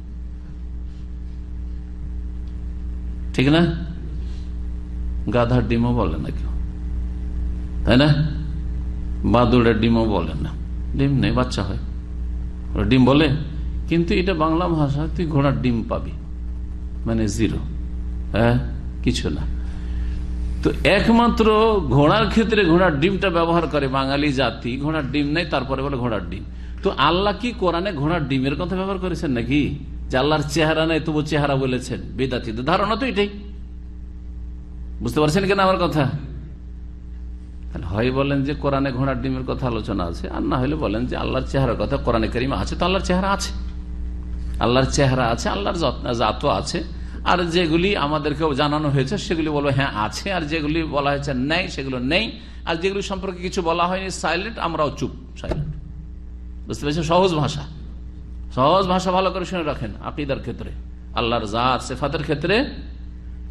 Speaker 1: ঠিক না গাধার ডিমও বলে না কেউ তাই না বাদুড়ের ডিমও বলে না ডিম নেই বাচ্চা হয় ওরা ডিম বলে কিন্তু এটা বাংলা ভাষা তুই ঘোড়ার ডিম পাবি মানে জিরো হ্যাঁ কিছু না তো একমাত্র ঘোড়ার ক্ষেত্রে ঘোড়ার ডিমটা ব্যবহার করে বাঙালি জাতি ঘোড়ার ডিম নেই তারপরে বলে ঘোড়ার ডিম তো আল্লাহ কি কোরআনে ঘোড়ার ডিমের কথা ব্যবহার করেছেন নাকি যে আল্লাহর চেহারা নেই তবু চেহারা বলেছেন বেদাতিদের ধারণা তো এটাই বুঝতে পারছেন কেন আমার কথা হয় বলেন যে কোরআনে ঘোড়ার ডিমের কথা আলোচনা আছে আর না হলে বলেন যে আল্লাহর চেহারার কথা কোরআনে করিম আছে তো আল্লাহর চেহারা আছে আল্লাহর চেহারা আছে আল্লাহর জাত আছে আর যেগুলি আমাদেরকে জানানো হয়েছে সেগুলি বলবো হ্যাঁ আছে আর যেগুলি বলা হয়েছে নেই সেগুলো নেই আর যেগুলি সম্পর্কে কিছু বলা হয়নি সাইলেন্ট আমরাও চুপ সাইলেন্ট বুঝতে পেরেছি সহজ ভাষা সহজ ভাষা ভালো করে শুনে রাখেন আকিদার ক্ষেত্রে আল্লাহর জাত সেফাতের ক্ষেত্রে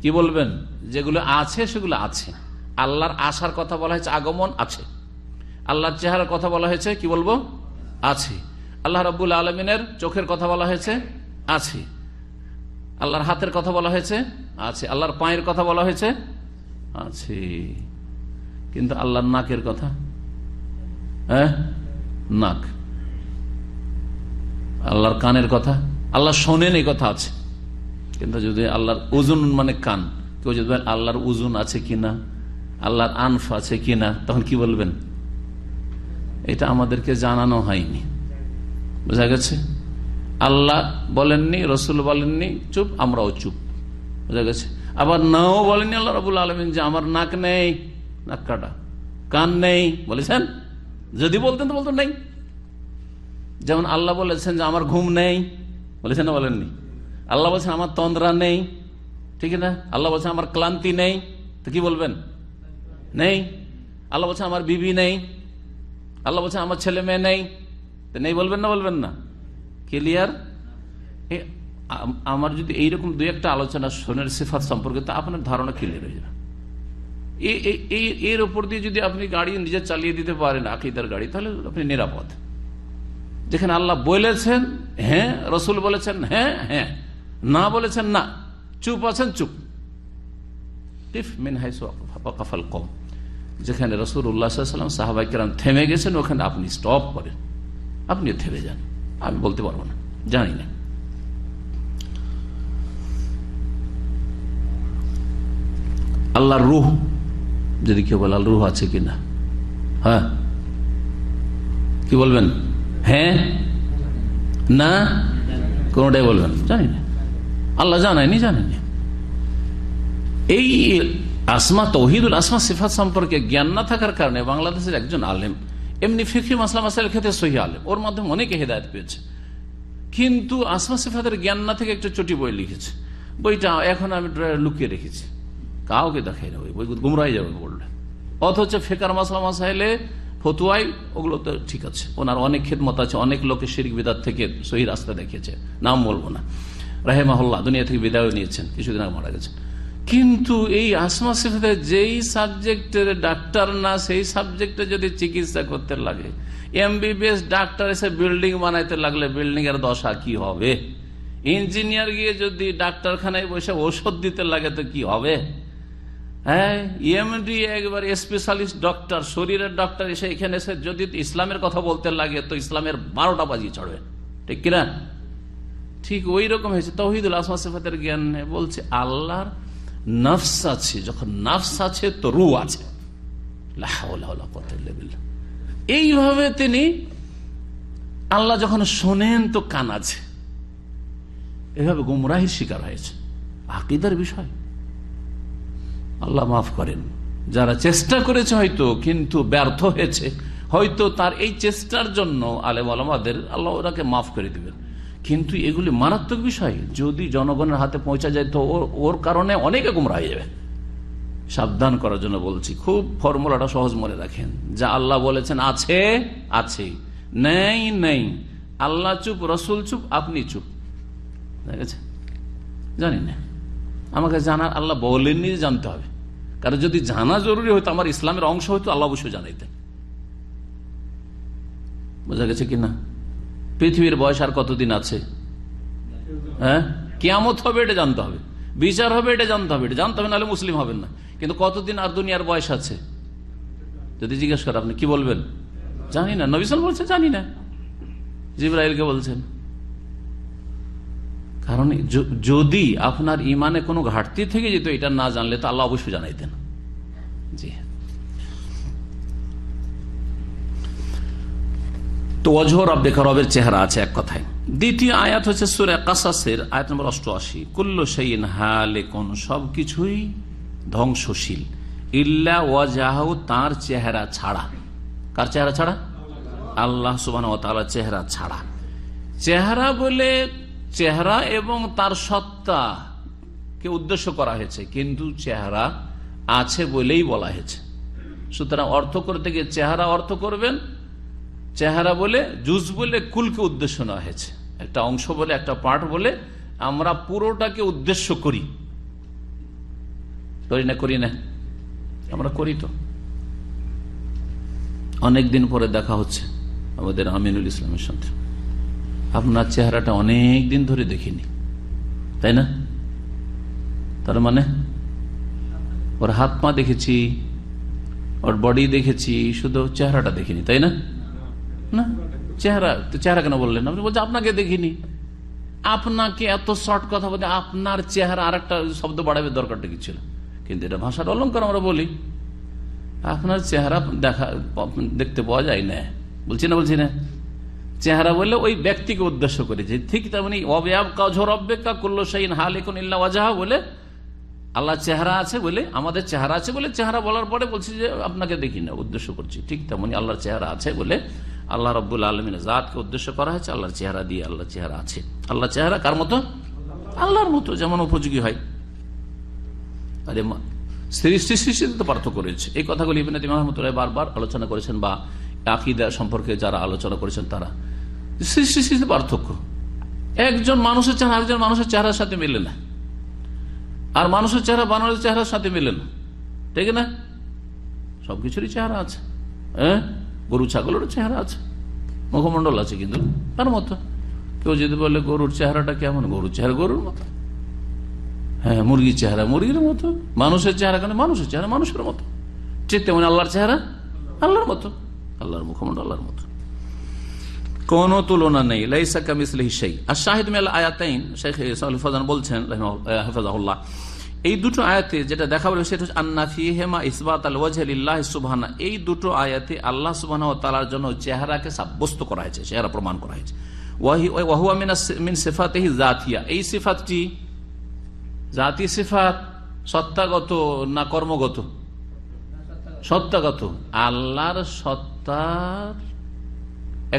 Speaker 1: কি বলবেন যেগুলো আছে সেগুলো আছে আল্লাহর আসার কথা বলা হয়েছে আগমন আছে আল্লাহর চেহারার কথা বলা হয়েছে কি বলবো আছে আল্লাহ রব্বুল আলমিনের চোখের কথা বলা হয়েছে আছে আল্লাহর হাতের কথা বলা হয়েছে আছে আল্লাহর পায়ের কথা বলা হয়েছে আছে কিন্তু আল্লাহর নাকের কথা হ্যাঁ নাক আল্লাহর কানের কথা আল্লাহ শোনেন এই কথা আছে কিন্তু যদি আল্লাহর ওজন মানে কান কেউ যদি আল্লাহর ওজন আছে কিনা আল্লাহর আনফ আছে কিনা তখন কি বলবেন এটা আমাদেরকে জানানো হয়নি বোঝা গেছে আল্লাহ বলেননি রসুল বলেননি চুপ আমরাও চুপ বোঝা গেছে আবার নাও বলেনি আল্লাহ রবুল আলমিন যে আমার নাক নেই নাক কাটা কান নেই বলেছেন যদি বলতেন তো বলতো নেই যেমন আল্লাহ বলেছেন যে আমার ঘুম নেই বলেছেন না বলেননি আল্লাহ বলছেন আমার তন্দ্রা নেই ঠিক না আল্লাহ বলছেন আমার ক্লান্তি নেই তো কি বলবেন নেই আল্লাহ বলছেন আমার বিবি নেই আল্লাহ বলছেন আমার ছেলে মেয়ে নেই তো নেই বলবেন না বলবেন না ক্লিয়ার আমার যদি এইরকম দু একটা আলোচনা সোনের সিফাত সম্পর্কে তা আপনার ধারণা ক্লিয়ার হয়ে যাবে এর ওপর দিয়ে যদি আপনি গাড়ি নিজে চালিয়ে দিতে পারেন আকিদার গাড়ি তাহলে আপনি নিরাপদ যেখানে আল্লাহ বলেছেন হ্যাঁ রসুল বলেছেন হ্যাঁ হ্যাঁ না বলেছেন না চুপ আছেন চুপ ইফ মিন কম যেখানে রসুল উল্লাহাম সাহাবাই কেরাম থেমে গেছেন ওখানে আপনি স্টপ করেন আপনি থেমে যান আমি বলতে পারবো না জানি না আল্লাহর রুহ যদি কেউ বলে আল্লাহ রুহ আছে কিনা হ্যাঁ কি বলবেন হ্যাঁ না কোনটাই বলবেন জানি না আল্লাহ জানায়নি জানেনি এই আসমা তহিদুল আসমা সিফাত সম্পর্কে জ্ঞান না থাকার কারণে বাংলাদেশের একজন আলেম এমনি ফিকিম মাসলাম মাসাইল ক্ষেত্রে সহি আলেম ওর মাধ্যমে অনেকে হেদায়ত পেয়েছে কিন্তু আসমা সিফাতের জ্ঞান না থেকে একটা চটি বই লিখেছে বইটা এখন আমি লুকিয়ে রেখেছি কাউকে দেখাই না ওই বই গুমরাই যাবে বললে অথচ ফেকার মাসলাম আসাইলে ফতুয়াই ওগুলো তো ঠিক আছে ওনার অনেক খেদমত আছে অনেক লোকের শিরিক বিদার থেকে সহি রাস্তা দেখিয়েছে নাম বলবো না রাহেমাহুল্লাহ দুনিয়া থেকে বিদায় নিয়েছেন কিছুদিন আগে মারা গেছেন কিন্তু এই আসমা সিফাতে যেই সাবজেক্টের ডাক্তার না সেই সাবজেক্টে যদি চিকিৎসা করতে লাগে এমবিবিএস ডাক্তার এসে বিল্ডিং বানাইতে লাগলে বিল্ডিং এর দশা কি হবে ইঞ্জিনিয়ার গিয়ে যদি ডাক্তারখানায় বসে ওষুধ দিতে লাগে তো কি হবে হ্যাঁ ইএমডি একবার স্পেশালিস্ট ডক্টর শরীরের ডক্টর এসে এখানে এসে যদি ইসলামের কথা বলতে লাগে তো ইসলামের বারোটা বাজিয়ে চড়বে ঠিক কিনা ঠিক ওই রকম হয়েছে তহিদুল আসমা সেফাতের জ্ঞান বলছে আল্লাহর নাফস আছে যখন নাফস আছে তো রু আছে এইভাবে তিনি আল্লাহ যখন শোনেন তো কান আছে এভাবে গুমরাহির শিকার হয়েছে আকিদার বিষয় আল্লাহ মাফ করেন যারা চেষ্টা করেছে হয়তো কিন্তু ব্যর্থ হয়েছে হয়তো তার এই চেষ্টার জন্য আলেম আলমাদের আল্লাহ ওরাকে মাফ করে দিবেন কিন্তু এগুলি মারাত্মক বিষয় যদি জনগণের হাতে পৌঁছা যায় তো ওর কারণে অনেকে গুমরা হয়ে যাবে সাবধান করার জন্য বলছি খুব ফর্মুলাটা সহজ মনে রাখেন যা আল্লাহ বলেছেন আছে আছে নেই নেই আল্লাহ চুপ রসুল চুপ আপনি চুপ জানি না আমাকে জানার আল্লাহ বলেননি জানতে হবে কারণ যদি জানা জরুরি হতো আমার ইসলামের অংশ হতো আল্লাহ অবশ্যই জানাইতেন বোঝা গেছে কিনা পৃথিবীর বয়স আর কতদিন আছে হ্যাঁ কেয়ামত হবে এটা জানতে হবে বিচার হবে এটা জানতে হবে এটা জানতে হবে নাহলে মুসলিম হবেন না কিন্তু কতদিন আর দুনিয়ার বয়স আছে যদি জিজ্ঞেস করেন আপনি কি বলবেন জানি না নবিসাল বলছে জানি না জিব্রাইলকে বলছেন কারণ যদি আপনার ইমানে কোনো ঘাটতি থেকে যেত এটা না জানলে তো আল্লাহ অবশ্যই জানাইতেন জি তো অজহর আব দেখা রবের চেহারা আছে এক কথায় দ্বিতীয় আয়াত হচ্ছে সুরে কাসাসের আয়াত নম্বর অষ্টআশি কুল্ল সেইন হালেকন সব কিছুই ধ্বংসশীল ইল্লা ওয়াজাহু তার চেহারা ছাড়া কার চেহারা ছাড়া আল্লাহ সুবান ও তালা চেহারা ছাড়া চেহারা বলে চেহারা এবং তার সত্তা কে উদ্দেশ্য করা হয়েছে কিন্তু চেহারা আছে বলেই বলা হয়েছে সুতরাং অর্থ করতে গিয়ে চেহারা অর্থ করবেন চেহারা বলে জুজ বলে কুলকে উদ্দেশ্য নেওয়া হয়েছে একটা অংশ বলে একটা পার্ট বলে আমরা পুরোটাকে উদ্দেশ্য করি করি না করি না আমরা করি তো অনেকদিন পরে দেখা হচ্ছে আমাদের আমিনুল ইসলামের সাথে আপনার চেহারাটা অনেক দিন ধরে দেখিনি তাই না তার মানে ওর হাত পা দেখেছি ওর বডি দেখেছি শুধু চেহারাটা দেখিনি তাই না না চেহারা তো চেহারা কেন বললেন আপনি বলছে আপনাকে দেখিনি আপনাকে এত শর্ট কথা বলতে আপনার চেহারা আর একটা শব্দ বাড়াবে দরকারটা কি ছিল কিন্তু এটা ভাষার অলঙ্কার আমরা বলি আপনার চেহারা দেখা দেখতে পাওয়া যায় না বলছি না বলছি না চেহারা বলে ওই ব্যক্তিকে উদ্দেশ্য করেছে ঠিক তেমনি অবয়াব কাজর অব্যক্কা করল সাইন হালেকুন ইল্লা ওয়াজাহা বলে আল্লাহ চেহারা আছে বলে আমাদের চেহারা আছে বলে চেহারা বলার পরে বলছি যে আপনাকে দেখি না উদ্দেশ্য করছি ঠিক তেমনি আল্লাহর চেহারা আছে বলে আল্লাহ রব্বুল আলমিন জাতকে উদ্দেশ্য করা হয়েছে আল্লাহর চেহারা দিয়ে আল্লাহ চেহারা আছে আল্লাহ চেহারা কার মতো আল্লাহর মতো যেমন উপযোগী হয় আরে সৃষ্টি সৃষ্টিতে তো পার্থক্য রয়েছে এই কথাগুলি ইবিনাদি মাহমুদুল্লাহ বারবার আলোচনা করেছেন বা আকিদা সম্পর্কে যারা আলোচনা করেছেন তারা সৃষ্টি সৃষ্টি পার্থক্য একজন মানুষের চেহারা একজন মানুষের চেহারার সাথে মেলে না আর মানুষের চেহারা বানানোর চেহারার সাথে মেলে না ঠিক না সবকিছুরই চেহারা আছে হ্যাঁ গরু ছাগলেরও চেহারা আছে মুখমণ্ডল আছে কিন্তু তার মতো কেউ যদি বলে গরুর চেহারাটা কেমন গরুর চেহারা গরুর মতো হ্যাঁ মুরগির চেহারা মুরগির মতো মানুষের চেহারা কেন মানুষের চেহারা মানুষের মতো ঠিক তেমন আল্লাহর চেহারা আল্লাহর মতো আল্লাহর মুখমন্ডল আল্লাহর মতো কোন তুলনা নেই লাইসা কামিসলি সেই আর শাহিদ মেল আয়াতাইন শেখ বলছেন হেফাজাহুল্লাহ এই দুটো আয়াতে যেটা দেখা বলবে সেটা হচ্ছে আন্নাফি হেমা ইসবাত আল ওয়াজহিল্লাহ সুবাহানা এই দুটো আয়াতে আল্লাহ সুবাহানা তালার জন্য চেহারাকে সাব্যস্ত করা হয়েছে চেহারা প্রমাণ করা হয়েছে ওয়াহি ওয়াহুয়া মিনা মিন সিফাতেহি জাতিয়া এই সিফাতটি জাতি সিফাত সত্তাগত না কর্মগত সত্তাগত আল্লাহর সত্তার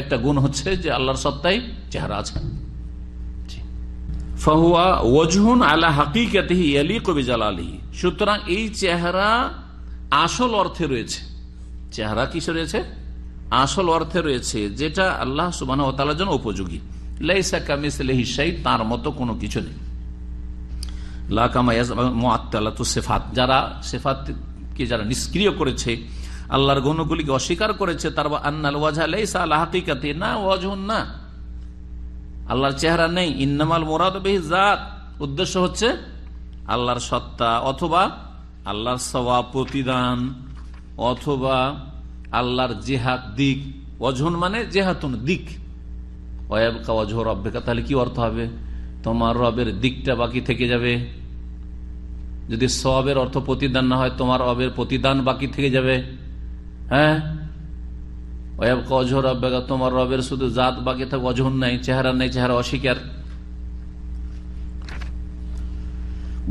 Speaker 1: একটা গুণ হচ্ছে যে আল্লাহর সত্তাই চেহারা আছে ফাহুয়া ওজহুন কবি সুতরাং এই চেহারা আসল অর্থে রয়েছে চেহারা কিসে রয়েছে আসল অর্থে রয়েছে যেটা আল্লাহ সুবাহ তালার জন্য উপযোগী লাইসা কামিসলে হিসাই তার মতো কোনো কিছু নেই লাকামায়াজ মোয়াত্তালাত সেফাত যারা সেফাতকে যারা নিষ্ক্রিয় করেছে আল্লাহর গণগুলিকে অস্বীকার করেছে তার আন্নাল ওয়াজা না ওয়াজহন না আল্লাহর চেহারা নেই ইন্নামাল মোরাদ জাত উদ্দেশ্য হচ্ছে আল্লাহর সত্তা অথবা আল্লাহর সবা প্রতিদান অথবা আল্লাহর জেহাদ দিক অঝন মানে জেহাতুন দিক অয়াবকা অঝোর অব্যকা তাহলে কি অর্থ হবে তোমার রবের দিকটা বাকি থেকে যাবে যদি সবের অর্থ প্রতিদান না হয় তোমার অবের প্রতিদান বাকি থেকে যাবে হ্যাঁ ওয়াবকা অজহর আব্বাকা তোমার রবের শুধু জাত বাকি থাক অজহর নাই চেহারা নাই চেহারা অস্বীকার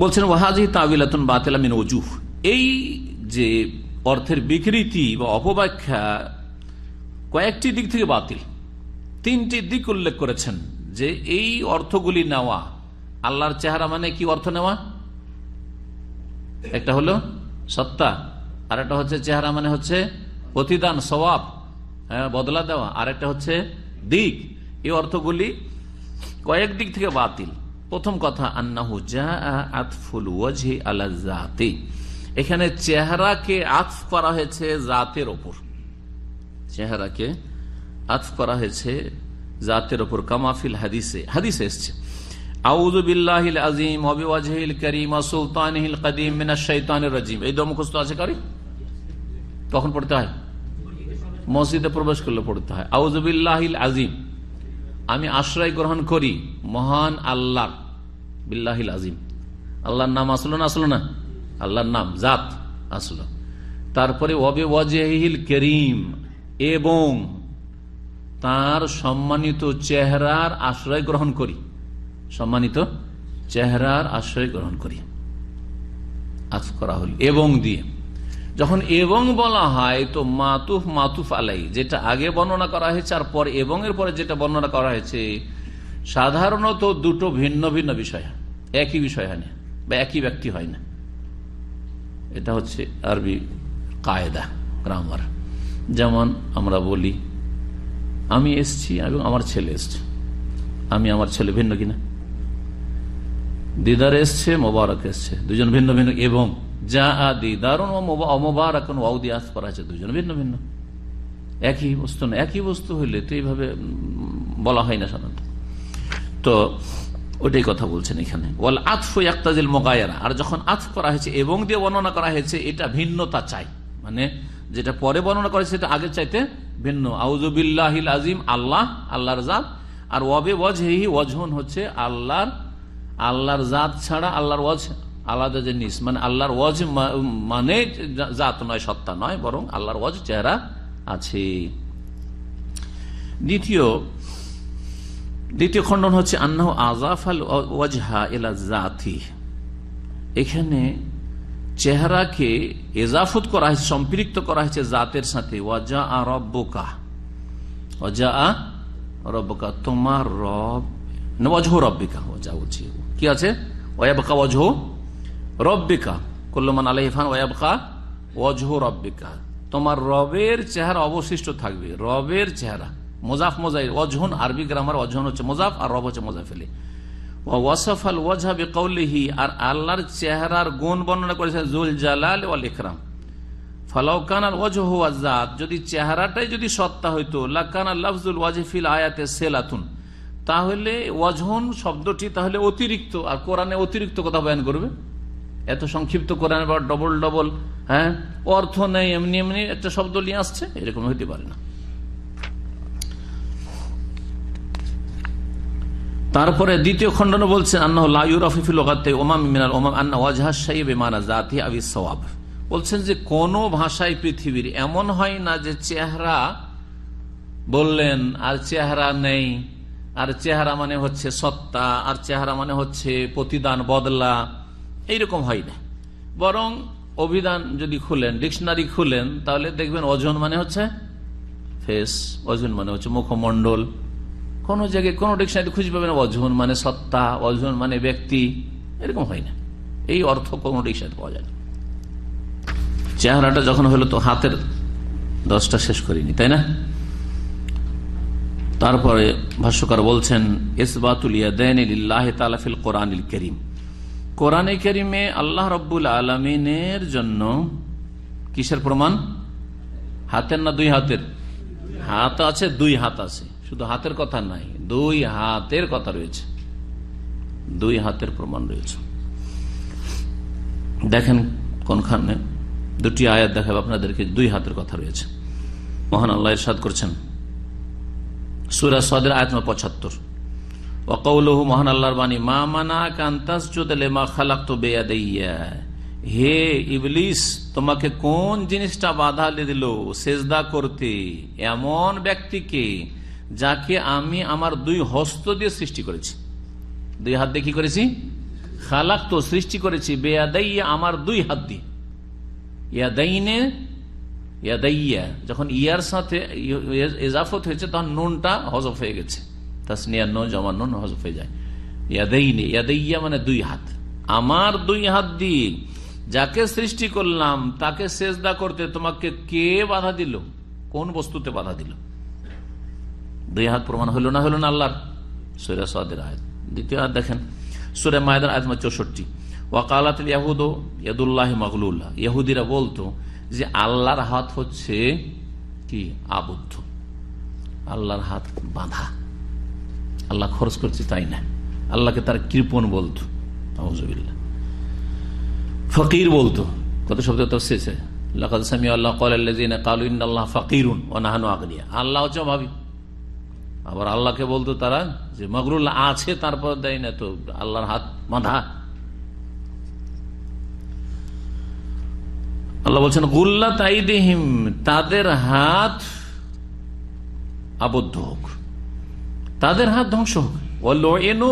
Speaker 1: বলছেন ওহাজি তাবিলাতুন বাতিলা মিন অজুহ এই যে অর্থের বিকৃতি বা অপব্যাখ্যা কয়েকটি দিক থেকে বাতিল তিনটি দিক উল্লেখ করেছেন যে এই অর্থগুলি নেওয়া আল্লাহর চেহারা মানে কি অর্থ নেওয়া একটা হলো সত্তা আর একটা হচ্ছে চেহারা মানে হচ্ছে প্রতিদান স্বভাব হ্যাঁ, বদলা দেওয়া আর একটা হচ্ছে দিক এই অর্থগুলি কয়েক দিক থেকে বাতিল প্রথম কথা আন্নাহু আতফুল ওয়াজহি আলা জাতি এখানে চেহারাকে আতফ করা হয়েছে জাতের ওপর চেহারা কে আতফ করা হয়েছে জাতের ওপর কামাফিল হাদিসে হাদিসে এসছে আউযু বিল্লাহিল আযীম ওয়া বিওয়াজহিল কারীম ওয়া সুলতানিহিল কাদীম মিনাশ শাইতানির রাজীম এই দম মুখস্থ আছে কারি তখন পড়তে হয় মসজিদে প্রবেশ করলে পড়তে হয় আউজবিল্লাহিল আজিম আমি আশ্রয় গ্রহণ করি মহান আল্লাহ বিল্লাহিল আজিম আল্লাহর নাম আসলো না আসলো না আল্লাহর নাম জাত আসলো তারপরে ওবে ওয়াজেহিল করিম এবং তার সম্মানিত চেহারার আশ্রয় গ্রহণ করি সম্মানিত চেহারার আশ্রয় গ্রহণ করি আজ করা হল এবং দিয়ে যখন এবং বলা হয় তো মাতুফ মাতুফ আলাই যেটা আগে বর্ণনা করা হয়েছে আর পর এবং এর পরে যেটা বর্ণনা করা হয়েছে সাধারণত দুটো ভিন্ন ভিন্ন বিষয় একই বিষয় হয় না বা একই ব্যক্তি হয় না এটা হচ্ছে আরবি কায়দা গ্রামার যেমন আমরা বলি আমি এসছি এবং আমার ছেলে এসছে আমি আমার ছেলে ভিন্ন কিনা দিদার এসছে মোবারক এসছে দুজন ভিন্ন ভিন্ন এবং যা আদি দারুন অমবারাকুন ওয়াউদি আস করা আছে দুজন ভিন্ন ভিন্ন একই বস্তু না একই বস্তু হইলে তো এইভাবে বলা হয় না সাধারণত তো ওটাই কথা বলছেন এখানে ওয়াল আতফ ইয়াক্তাজিল মোগায়ারা আর যখন আতফ করা হয়েছে এবং দিয়ে বর্ণনা করা হয়েছে এটা ভিন্নতা চাই মানে যেটা পরে বর্ণনা করে সেটা আগের চাইতে ভিন্ন আউজবিল্লাহিল আজিম আল্লাহ আল্লাহর জাত আর ওয়াবে ওয়াজহি ওয়াজহন হচ্ছে আল্লাহর আল্লাহর জাত ছাড়া আল্লাহর ওয়াজ আলাদা জিনিস মানে আল্লাহর ওয়াজ মানে জাত নয় সত্তা নয় বরং আল্লাহর ওয়াজ চেহারা আছে দ্বিতীয় দ্বিতীয় খণ্ডন হচ্ছে আন্না আজাফ আল ওয়াজহা এলা জাতি এখানে চেহারাকে এজাফত করা হয়েছে সম্পৃক্ত করা হয়েছে জাতের সাথে ওয়াজা আ রব্বকা ওয়াজা আ রব্বকা তোমার রব ওয়াজহ রব্বিকা ওজা বলছি কি আছে ওয়াবকা ওয়াজহ রব্বিকা কল্যমান আলহিফান ওয়াবকা ওয়াজহ রব্বিকা তোমার রবের চেহারা অবশিষ্ট থাকবে রবের চেহারা মোজাফ মোজাই অজহন আরবি গ্রামার অজহন হচ্ছে মোজাফ আর রব হচ্ছে মোজাফেলি ওয়াসাফ আল ওয়াজহা বেকৌলিহি আর আল্লাহর চেহারার গুণ বর্ণনা করেছে জুল জালাল ওয়াল ইকরাম ফালাউকান আল ওয়াজহ ওয়াজাত যদি চেহারাটাই যদি সত্তা হইতো লাকান আল লাফজুল ওয়াজফিল আয়াতে সেলাতুন তাহলে ওয়াজহন শব্দটি তাহলে অতিরিক্ত আর কোরআনে অতিরিক্ত কথা বয়ান করবে এত সংক্ষিপ্ত কোরআন বা ডবল ডবল হ্যাঁ অর্থ নেই এমনি এমনি একটা শব্দ নিয়ে আসছে এরকম হইতে পারে না তারপরে দ্বিতীয় খণ্ডন বলছেন আন্না ওমাম মিনাল আন্না জাতি সওয়াব বলছেন যে কোন ভাষায় পৃথিবীর এমন হয় না যে চেহারা বললেন আর চেহারা নেই আর চেহারা মানে হচ্ছে সত্তা আর চেহারা মানে হচ্ছে প্রতিদান বদলা এইরকম হয় না বরং অভিধান যদি খুলেন ডিকশনারি খুলেন তাহলে দেখবেন অজন মানে হচ্ছে ফেস অজন মানে হচ্ছে মুখমণ্ডল কোনো জায়গায় কোনো ডিকশনারি খুঁজে পাবেন অজন মানে সত্তা অজন মানে ব্যক্তি এরকম হয় না এই অর্থ কোনো ডিকশনারি পাওয়া যায় না চেহারাটা যখন হলো তো হাতের দশটা শেষ করিনি তাই না তারপরে ভাষ্যকার বলছেন এসবাতুল ইয়াদাইন লিল্লাহি তাআলা ফিল কোরআনিল কোরআনে কেরিমে আল্লাহ রব্বুল আলমিনের জন্য কিসের প্রমাণ হাতের না দুই হাতের হাত আছে দুই হাত আছে শুধু হাতের কথা নাই দুই হাতের কথা রয়েছে দুই হাতের প্রমাণ রয়েছে দেখেন কোনখানে দুটি আয়াত দেখাবে আপনাদেরকে দুই হাতের কথা রয়েছে মহান আল্লাহ সাদ করছেন সুরা সদের আয়াত পঁচাত্তর ওকৌলহু মহান আল্লাহর বাণী মা মানা কান্তাস মা খালাক তো বেয়া বেয়াদাইয়া হে ইবলিস তোমাকে কোন জিনিসটা বাধা দিল সেজদা করতে এমন ব্যক্তিকে যাকে আমি আমার দুই হস্ত দিয়ে সৃষ্টি করেছি দুই হাত দিয়ে কি করেছি খালাক তো সৃষ্টি করেছি বেয়া বেয়াদাইয়া আমার দুই হাত দিয়ে ইয়াদাইনে ইয়াদাইয়া যখন ইয়ার সাথে এজাফত হয়েছে তখন নুনটা হজফ হয়ে গেছে তাসনিয়ার নো জমার নুন হজফ হয়ে যায় ইয়াদাইনি ইয়াদাইয়া মানে দুই হাত আমার দুই হাত দিন যাকে সৃষ্টি করলাম তাকে শেষদা করতে তোমাকে কে বাধা দিল কোন বস্তুতে বাধা দিল দুই হাত প্রমাণ হলো না হলো না আল্লাহর সুরে সাদের আয়াত দ্বিতীয় হাত দেখেন সুরে মায়েদার আয়াত চৌষট্টি ওয়াকালাত ইয়াহুদ ইয়াদুল্লাহ মগলুল্লাহ ইয়াহুদিরা বলতো যে আল্লাহর হাত হচ্ছে কি আবদ্ধ আল্লাহর হাত বাঁধা আল্লাহ খরচ করছে তাই না আল্লাহকে তার কৃপন বলতো ফকির বলতো কত শব্দ তো শেষে আল্লাহ আল্লাহ আবার আল্লাহকে বলতো তারা যে আছে তারপর দেয় না তো আল্লাহর হাত আল্লাহ বলছেন তাদের হাত আবদ্ধ হোক তাদের হাত ধ্বংস হোক এনু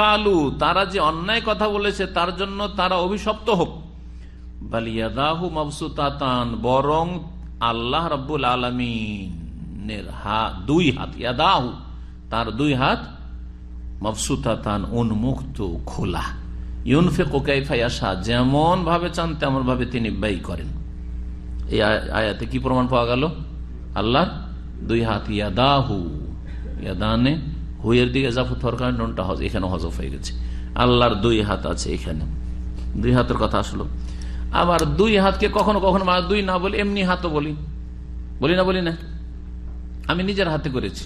Speaker 1: কালু তারা যে অন্যায় কথা বলেছে তার জন্য তারা অভিশপ্ত হোক বালিয়াদাহু বরং আল্লাহ রব্বুল আলমিনের হাত দুই হাত ইয়াদাহু তার দুই হাত মবসুতাতান উন্মুক্ত খোলা ইউনফে কোকাইফাইয়াসা যেমন ভাবে চান তেমন ভাবে তিনি ব্যয় করেন এই আয়াতে কি প্রমাণ পাওয়া গেল আল্লাহ দুই হাত ইয়াদাহু ইয়াদানে হুইয়ের দিকে জাফত হওয়ার কারণে নুনটা হজ এখানে হজফ হয়ে গেছে আল্লাহর দুই হাত আছে এখানে দুই হাতের কথা আসলো আবার দুই হাতকে কখনো কখনো মানে দুই না বলি এমনি হাতও বলি বলি না বলি না আমি নিজের হাতে করেছি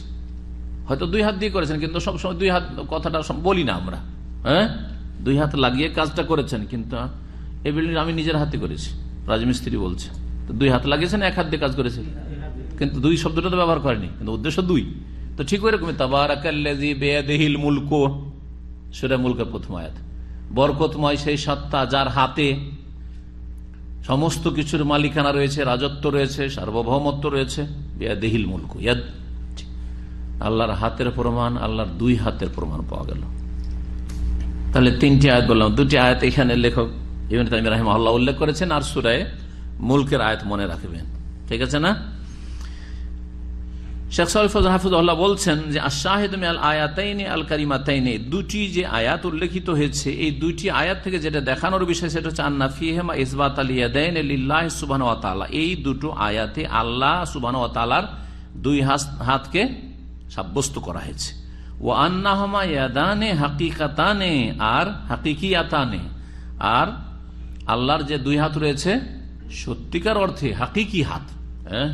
Speaker 1: হয়তো দুই হাত দিয়ে করেছেন কিন্তু সবসময় দুই হাত কথাটা বলি না আমরা হ্যাঁ দুই হাত লাগিয়ে কাজটা করেছেন কিন্তু এই বিল্ডিং আমি নিজের হাতে করেছি রাজমিস্ত্রি বলছে দুই হাত লাগিয়েছেন এক হাত দিয়ে কাজ করেছে কিন্তু দুই শব্দটা তো ব্যবহার করেনি কিন্তু উদ্দেশ্য দুই তো ঠিক ওই রকম সেটা মুলকের প্রথম আয়াত বরকতময় সেই সত্তা যার হাতে সমস্ত কিছুর মালিকানা রয়েছে রাজত্ব রয়েছে সার্বভৌমত্ব রয়েছে বেয়াদেহিল মুলক ইয়াদ আল্লাহর হাতের প্রমাণ আল্লাহর দুই হাতের প্রমাণ পাওয়া গেল তাহলে তিনটি আয়াত বললাম দুটি আয়াত এখানে লেখক ইমিন তামিম রাহিম আল্লাহ উল্লেখ করেছেন আর সুরায় মুলকের আয়াত মনে রাখবেন ঠিক আছে না শেখ সালিফুল হাফিজুল্লাহ বলছেন যে আশাহেদ মিয়াল আয়াতাইনে আল কারিমাতাইনে দুটি যে আয়াত উল্লেখিত হয়েছে এই দুটি আয়াত থেকে যেটা দেখানোর বিষয় সেটা হচ্ছে আন্না ফিহেমা ইসবাত আলিয়াদাইন লিল্লাহ সুবাহ ওয়াতালা এই দুটো আয়াতে আল্লাহ সুবাহ ওয়াতালার দুই হাত হাতকে সাব্যস্ত করা হয়েছে ও আন্নাহমা ইয়াদানে হাকিকাতানে আর হাকিকিয়াতানে আর আল্লাহর যে দুই হাত রয়েছে সত্যিকার অর্থে হাকিকি হাত হ্যাঁ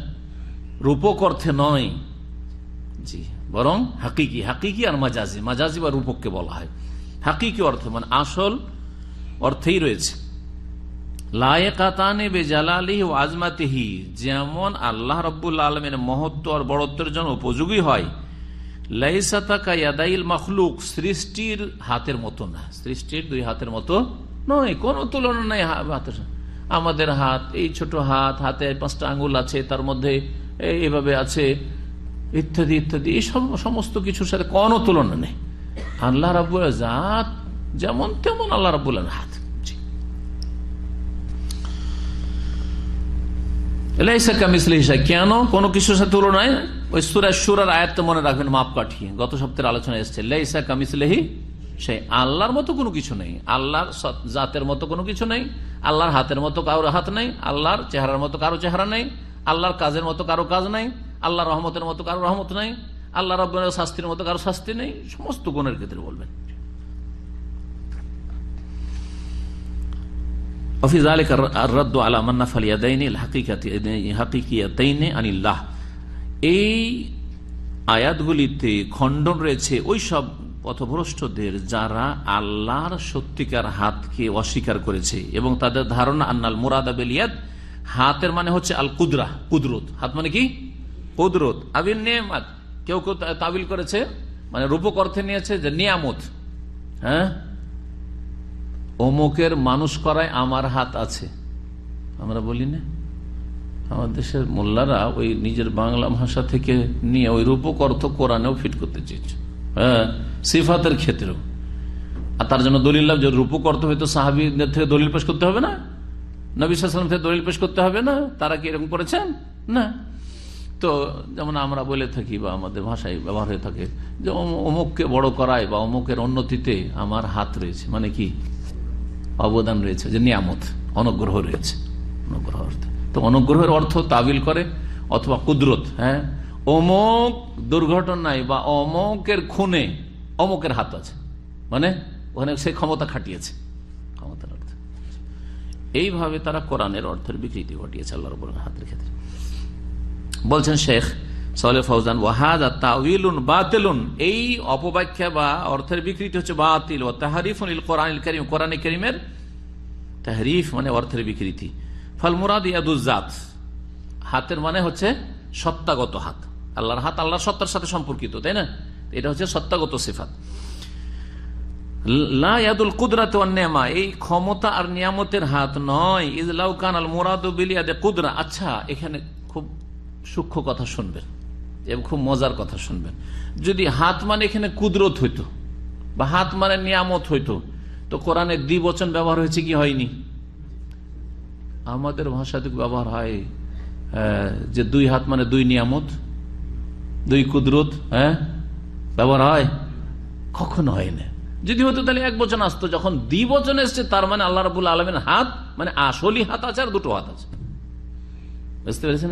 Speaker 1: রূপক অর্থে নয় জি বরং হাকিকি হাকিকি আর মাজাজি মাজাজি বা রূপককে বলা হয় হাকিকি অর্থ মানে আসল অর্থেই রয়েছে লায়কাতানে বেজালালি ও যেমন আল্লাহ রব্বুল্লা আলমের মহত্ব আর বড়ত্বের জন্য উপযোগী হয় লাইসাতাকাইল মখলুক সৃষ্টির হাতের মতো না সৃষ্টির দুই হাতের মতো নয় কোন তুলনা নাই হাতের আমাদের হাত এই ছোট হাত হাতে পাঁচটা আঙ্গুল আছে তার মধ্যে এভাবে আছে ইত্যাদি ইত্যাদি এই সমস্ত কিছুর সাথে কোনো তুলনা নেই আল্লাহ রাবুল জাত যেমন তেমন আল্লাহ রাবুল হাত কেন কোনো কিছুর সাথে তুলনায় ওই সুরা সুরার আয়াত মনে রাখবেন মাপ কাঠি গত সপ্তাহের আলোচনা এসছে লেইসা কামিসলেহি সেই আল্লাহর মতো কোনো কিছু নেই আল্লাহর জাতের মতো কোনো কিছু নেই আল্লাহর হাতের মতো কারোর হাত নেই আল্লাহর চেহারার মতো কারো চেহারা নেই আল্লাহর কাজের মতো কারো কাজ নেই আল্লাহ রহমতের মতো কারো রহমত নাই আল্লাহ রব্বনের শাস্তির মতো কারো শাস্তি নেই সমস্ত গুণের ক্ষেত্রে বলবেন অফিজ আলিক রদ্দ আলা মান্নাফ আলিয়াদাইনি হাকিকিয়াতাইনে আনিল্লাহ এই আয়াতগুলিতে খণ্ডন রয়েছে ওই সব পথভ্রষ্টদের যারা আল্লাহর সত্যিকার হাতকে অস্বীকার করেছে এবং তাদের ধারণা আন্নাল মুরাদা আবেলিয়াদ হাতের মানে হচ্ছে আল কুদরা কুদরত হাত মানে কি কুদরত আবির নিয়ামত কেউ কেউ তাবিল করেছে মানে রূপক অর্থে নিয়েছে যে নিয়ামত হ্যাঁ অমুকের মানুষ করায় আমার হাত আছে আমরা বলি না আমাদের দেশের মোল্লারা ওই নিজের বাংলা ভাষা থেকে নিয়ে ওই রূপক অর্থ কোরআনেও ফিট করতে চেয়েছে হ্যাঁ সিফাতের ক্ষেত্রেও আর তার জন্য দলিল লাভ যে রূপক অর্থ হয়তো সাহাবিদের থেকে দলিল পেশ করতে হবে না নবী সালাম থেকে দলিল পেশ করতে হবে না তারা কি এরকম করেছেন না তো যেমন আমরা বলে থাকি বা আমাদের ভাষায় ব্যবহার হয়ে থাকে যে অমুককে বড় করায় বা অমুকের উন্নতিতে আমার হাত রয়েছে মানে কি অবদান রয়েছে যে নিয়ামত অনুগ্রহ রয়েছে অনুগ্রহ অর্থ তো অনুগ্রহের অর্থ তাবিল করে অথবা কুদরত হ্যাঁ অমুক দুর্ঘটনায় বা অমুকের খুনে অমুকের হাত আছে মানে ওখানে সে ক্ষমতা খাটিয়েছে ক্ষমতার অর্থ এইভাবে তারা কোরআনের অর্থের বিকৃতি ঘটিয়েছে আল্লাহর হাতের ক্ষেত্রে বলছেন শেখ সালে ফৌজান ওয়াহাদ তাউলুন বাতিলুন এই অপব্যাখ্যা বা অর্থের বিকৃতি হচ্ছে বাতিল ও তাহারিফুল কোরআন করিম কোরআন করিমের তাহরিফ মানে অর্থের বিকৃতি ফল মুরাদ ইয়াদুজাত হাতের মানে হচ্ছে সত্তাগত হাত আল্লাহর হাত আল্লাহর সত্তার সাথে সম্পর্কিত তাই না এটা হচ্ছে সত্তাগত সিফাত লাদুল কুদরাত নেমা এই ক্ষমতা আর নিয়ামতের হাত নয় ইজ লাউ কান আল মুরাদু মুরাদ কুদরা আচ্ছা এখানে খুব সূক্ষ্ম কথা শুনবেন এবং খুব মজার কথা শুনবেন যদি হাত মানে এখানে কুদরত হইতো বা হাত মানে নিয়ামত হইতো তো কোরআনে দ্বিবচন ব্যবহার হয়েছে কি হয়নি আমাদের ভাষাতে ব্যবহার হয় যে দুই হাত মানে দুই নিয়ামত দুই কুদরত হ্যাঁ ব্যবহার হয় কখনো হয় না যদি হতো তাহলে এক বচন আসতো যখন দ্বিবচন এসছে তার মানে আল্লাহ রাবুল আলমের হাত মানে আসলই হাত আছে আর দুটো হাত আছে বুঝতে পেরেছেন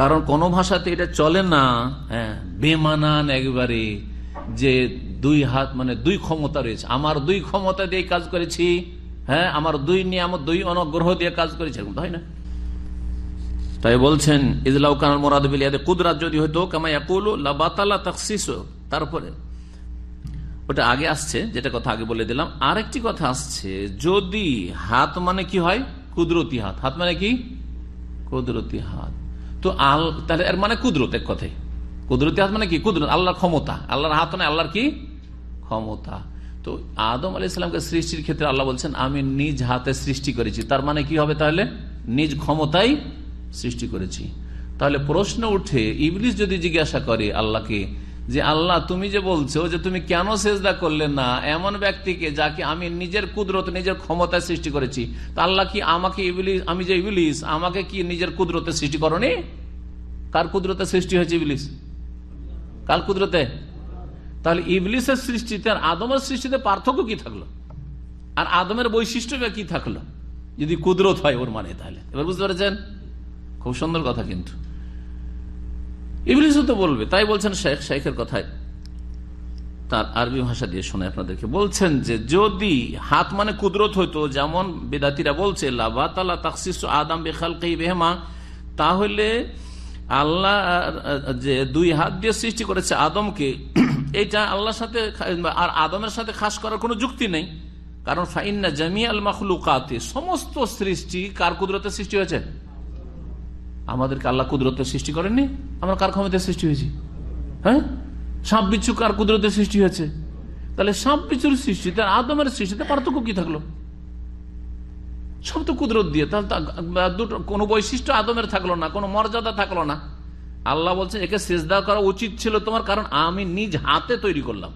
Speaker 1: কারণ কোনো ভাষাতে এটা চলে না হ্যাঁ বেমানান একবারে যে দুই হাত মানে দুই ক্ষমতা রয়েছে আমার দুই ক্ষমতা দিয়ে কাজ করেছি হ্যাঁ আমার দুই নিয়ে আমার দুই অনগ্রহ দিয়ে কাজ করেছি এরকম তাই না তাই বলছেন ইজলাউ কানাল মোরাদ বিলিয়াদে কুদরাত যদি হইতো কামাইয়া লাবাতালা তাকসিস তারপরে ওটা আগে আসছে যেটা কথা আগে বলে দিলাম আরেকটি কথা আসছে যদি হাত মানে কি হয় কুদরতি হাত হাত মানে কি কুদরতি হাত তো আল তাহলে এর মানে কুদরত এক কথায় কুদরতি হাত মানে কি কুদরত আল্লাহর ক্ষমতা আল্লাহর হাত মানে আল্লাহর কি ক্ষমতা তো আদম আলি ইসলামকে সৃষ্টির ক্ষেত্রে আল্লাহ বলছেন আমি নিজ হাতে সৃষ্টি করেছি তার মানে কি হবে তাহলে নিজ ক্ষমতাই সৃষ্টি করেছি তাহলে প্রশ্ন উঠে ইবলিশ যদি জিজ্ঞাসা করে আল্লাহকে যে আল্লাহ তুমি যে বলছো যে তুমি কেন সেজদা করলে না এমন ব্যক্তিকে যাকে আমি নিজের কুদরত নিজের ক্ষমতা সৃষ্টি করেছি তা আল্লাহ কি আমাকে ইবলিস আমি যে ইবলিস আমাকে কি নিজের কুদরতে সৃষ্টি করনি কার কুদরতে সৃষ্টি হয়েছে ইবলিস কার কুদরতে তাহলে ইবলিসের সৃষ্টিতে আর আদমের সৃষ্টিতে পার্থক্য কি থাকলো আর আদমের বৈশিষ্ট্যটা কি থাকলো যদি কুদরত হয় ওর মানে তাহলে এবার বুঝতে পেরেছেন খুব সুন্দর কথা কিন্তু ইবলিসও তো বলবে তাই বলছেন শেখ শেখের কথায় তার আরবি ভাষা দিয়ে শুনে আপনাদেরকে বলছেন যে যদি হাত মানে কুদরত হইতো যেমন বেদাতিরা বলছে লাভাতালা তাকসিস আদাম বেখাল বেহমা তাহলে আল্লাহ যে দুই হাত দিয়ে সৃষ্টি করেছে আদমকে এইটা আল্লাহর সাথে আর আদমের সাথে খাস করার কোনো যুক্তি নেই কারণ ফাইন্না জামি আল মাখলুকাতে সমস্ত সৃষ্টি কার কুদরতের সৃষ্টি হয়েছে আমাদেরকে আল্লাহ কুদরত সৃষ্টি করেননি আমরা কার ক্ষমতায় সৃষ্টি হয়েছি হ্যাঁ সাপ বিচ্ছু কার কুদরতের সৃষ্টি হয়েছে তাহলে সাপ কিছুর সৃষ্টিতে আদমের সৃষ্টিতে পার্থক্য কি থাকলো সব তো কুদরত দিয়ে তাহলে দুটো কোনো বৈশিষ্ট্য আদমের থাকলো না কোনো মর্যাদা থাকলো না আল্লাহ বলছে একে সেজদা করা উচিত ছিল তোমার কারণ আমি নিজ হাতে তৈরি করলাম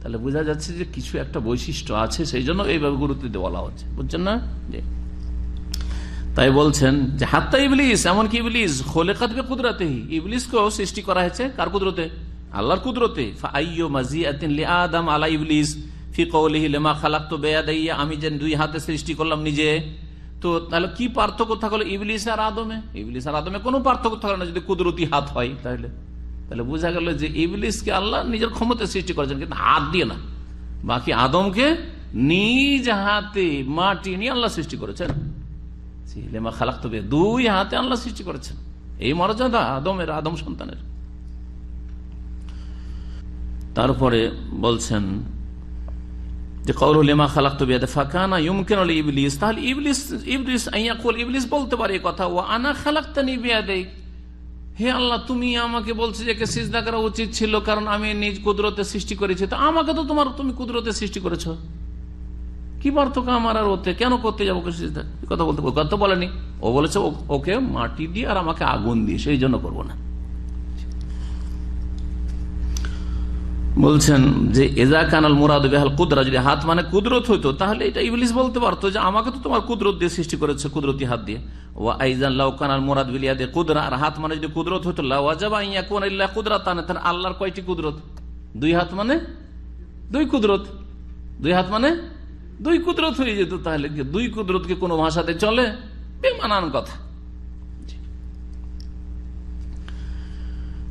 Speaker 1: তাহলে বোঝা যাচ্ছে যে কিছু একটা বৈশিষ্ট্য আছে সেই জন্য এইভাবে গুরুত্ব দেওয়া হচ্ছে বুঝছেন না তাই বলছেন যে হাত্তা ইবলিস এমনকি ইবলিস খোলে কাতবে কুদরাতে ইবলিসকেও সৃষ্টি করা হয়েছে কার কুদরতে আল্লাহর কুদরতে আদম আলা ইবলিস ফি কৌলিহি লেমা খালাক তো বেয়াদাইয়া আমি যে দুই হাতে সৃষ্টি করলাম নিজে তো তাহলে কি পার্থক্য থাকলো ইবলিস আর আদমে ইবলিস আর আদমে কোনো পার্থক্য থাকলো না যদি কুদরতি হাত হয় তাহলে তাহলে বোঝা গেল যে ইবলিসকে আল্লাহ নিজের ক্ষমতা সৃষ্টি করেছেন কিন্তু হাত দিয়ে না বাকি আদমকে নিজ হাতে মাটি নিয়ে আল্লাহ সৃষ্টি করেছেন লেমা দুই হাতে আল্লাহ সৃষ্টি করেছেন এই মর্যাদা আদমের আদম সন্তানের তারপরে বলছেন যে কৌল লেমা খালাক তবে ফাঁকানা ইমকেন ইবলিস তাহলে ইবলিস ইবলিস আইয়াকুল ইবলিস বলতে পারে কথা ও আনা খালাক তানি বিয়াদেই হে আল্লাহ তুমি আমাকে বলছো যে সিজদা করা উচিত ছিল কারণ আমি নিজ কুদরতে সৃষ্টি করেছি তো আমাকে তো তোমার তুমি কুদরতে সৃষ্টি করেছো কি পার্থক্য আমার আর ওতে কেন করতে যাবো কথা বলতে কথা বলেনি ও বলেছে ওকে মাটি দিয়ে আর আমাকে আগুন দিয়ে সেই জন্য করবো না বলছেন যে এজা কানাল মুরাদ বেহাল কুদরা যদি হাত মানে কুদরত হইতো তাহলে এটা ইবলিস বলতে পারতো যে আমাকে তো তোমার কুদরত দিয়ে সৃষ্টি করেছে কুদরতি হাত দিয়ে ও আইজান লাউ কানাল মুরাদ বিলিয়া দিয়ে কুদরা আর হাত মানে যদি কুদরত হইতো লাওয়াজাবা ইয়া কোন ইল্লা কুদরা তানে তার আল্লাহর কয়টি কুদরত দুই হাত মানে দুই কুদরত দুই হাত মানে দুই কুদরত হয়ে যেত তাহলে দুই কুদরতকে কোনো ভাষাতে চলে বেমানান কথা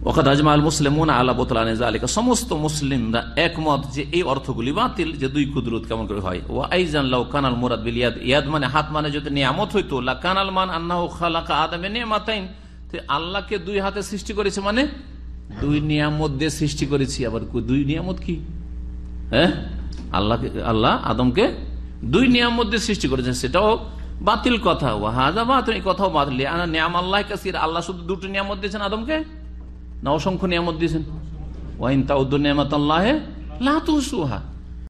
Speaker 1: ওখাদ আজমাল মুসলিম আলা বোতলানে জালিকা সমস্ত মুসলিমরা একমত যে এই অর্থগুলি বাতিল যে দুই কুদরত কেমন করে হয় ও আইজান লাউ কানাল মুরাদ বিল ইয়াদ মানে হাত মানে যদি নিয়ামত হইতো লা কানাল মান আন্নাহু খালাকা আদামে নিয়ামাতাইন তে আল্লাহকে দুই হাতে সৃষ্টি করেছে মানে দুই নিয়ামত দিয়ে সৃষ্টি করেছি আবার দুই নিয়ামত কি হ্যাঁ আল্লাহ আল্লাহ আদমকে দুই নিয়াম মধ্যে সৃষ্টি করেছেন সেটাও বাতিল কথা হাজা বাতিল তুমি কথাও বাতিল নিয়াম আল্লাহ কাসির আল্লাহ শুধু দুটো নিয়ামত দিয়েছেন আদমকে না অসংখ্য নিয়ামত দিয়েছেন ওয়াইন তাউদ্দ নিয়ামত আল্লাহে লাহা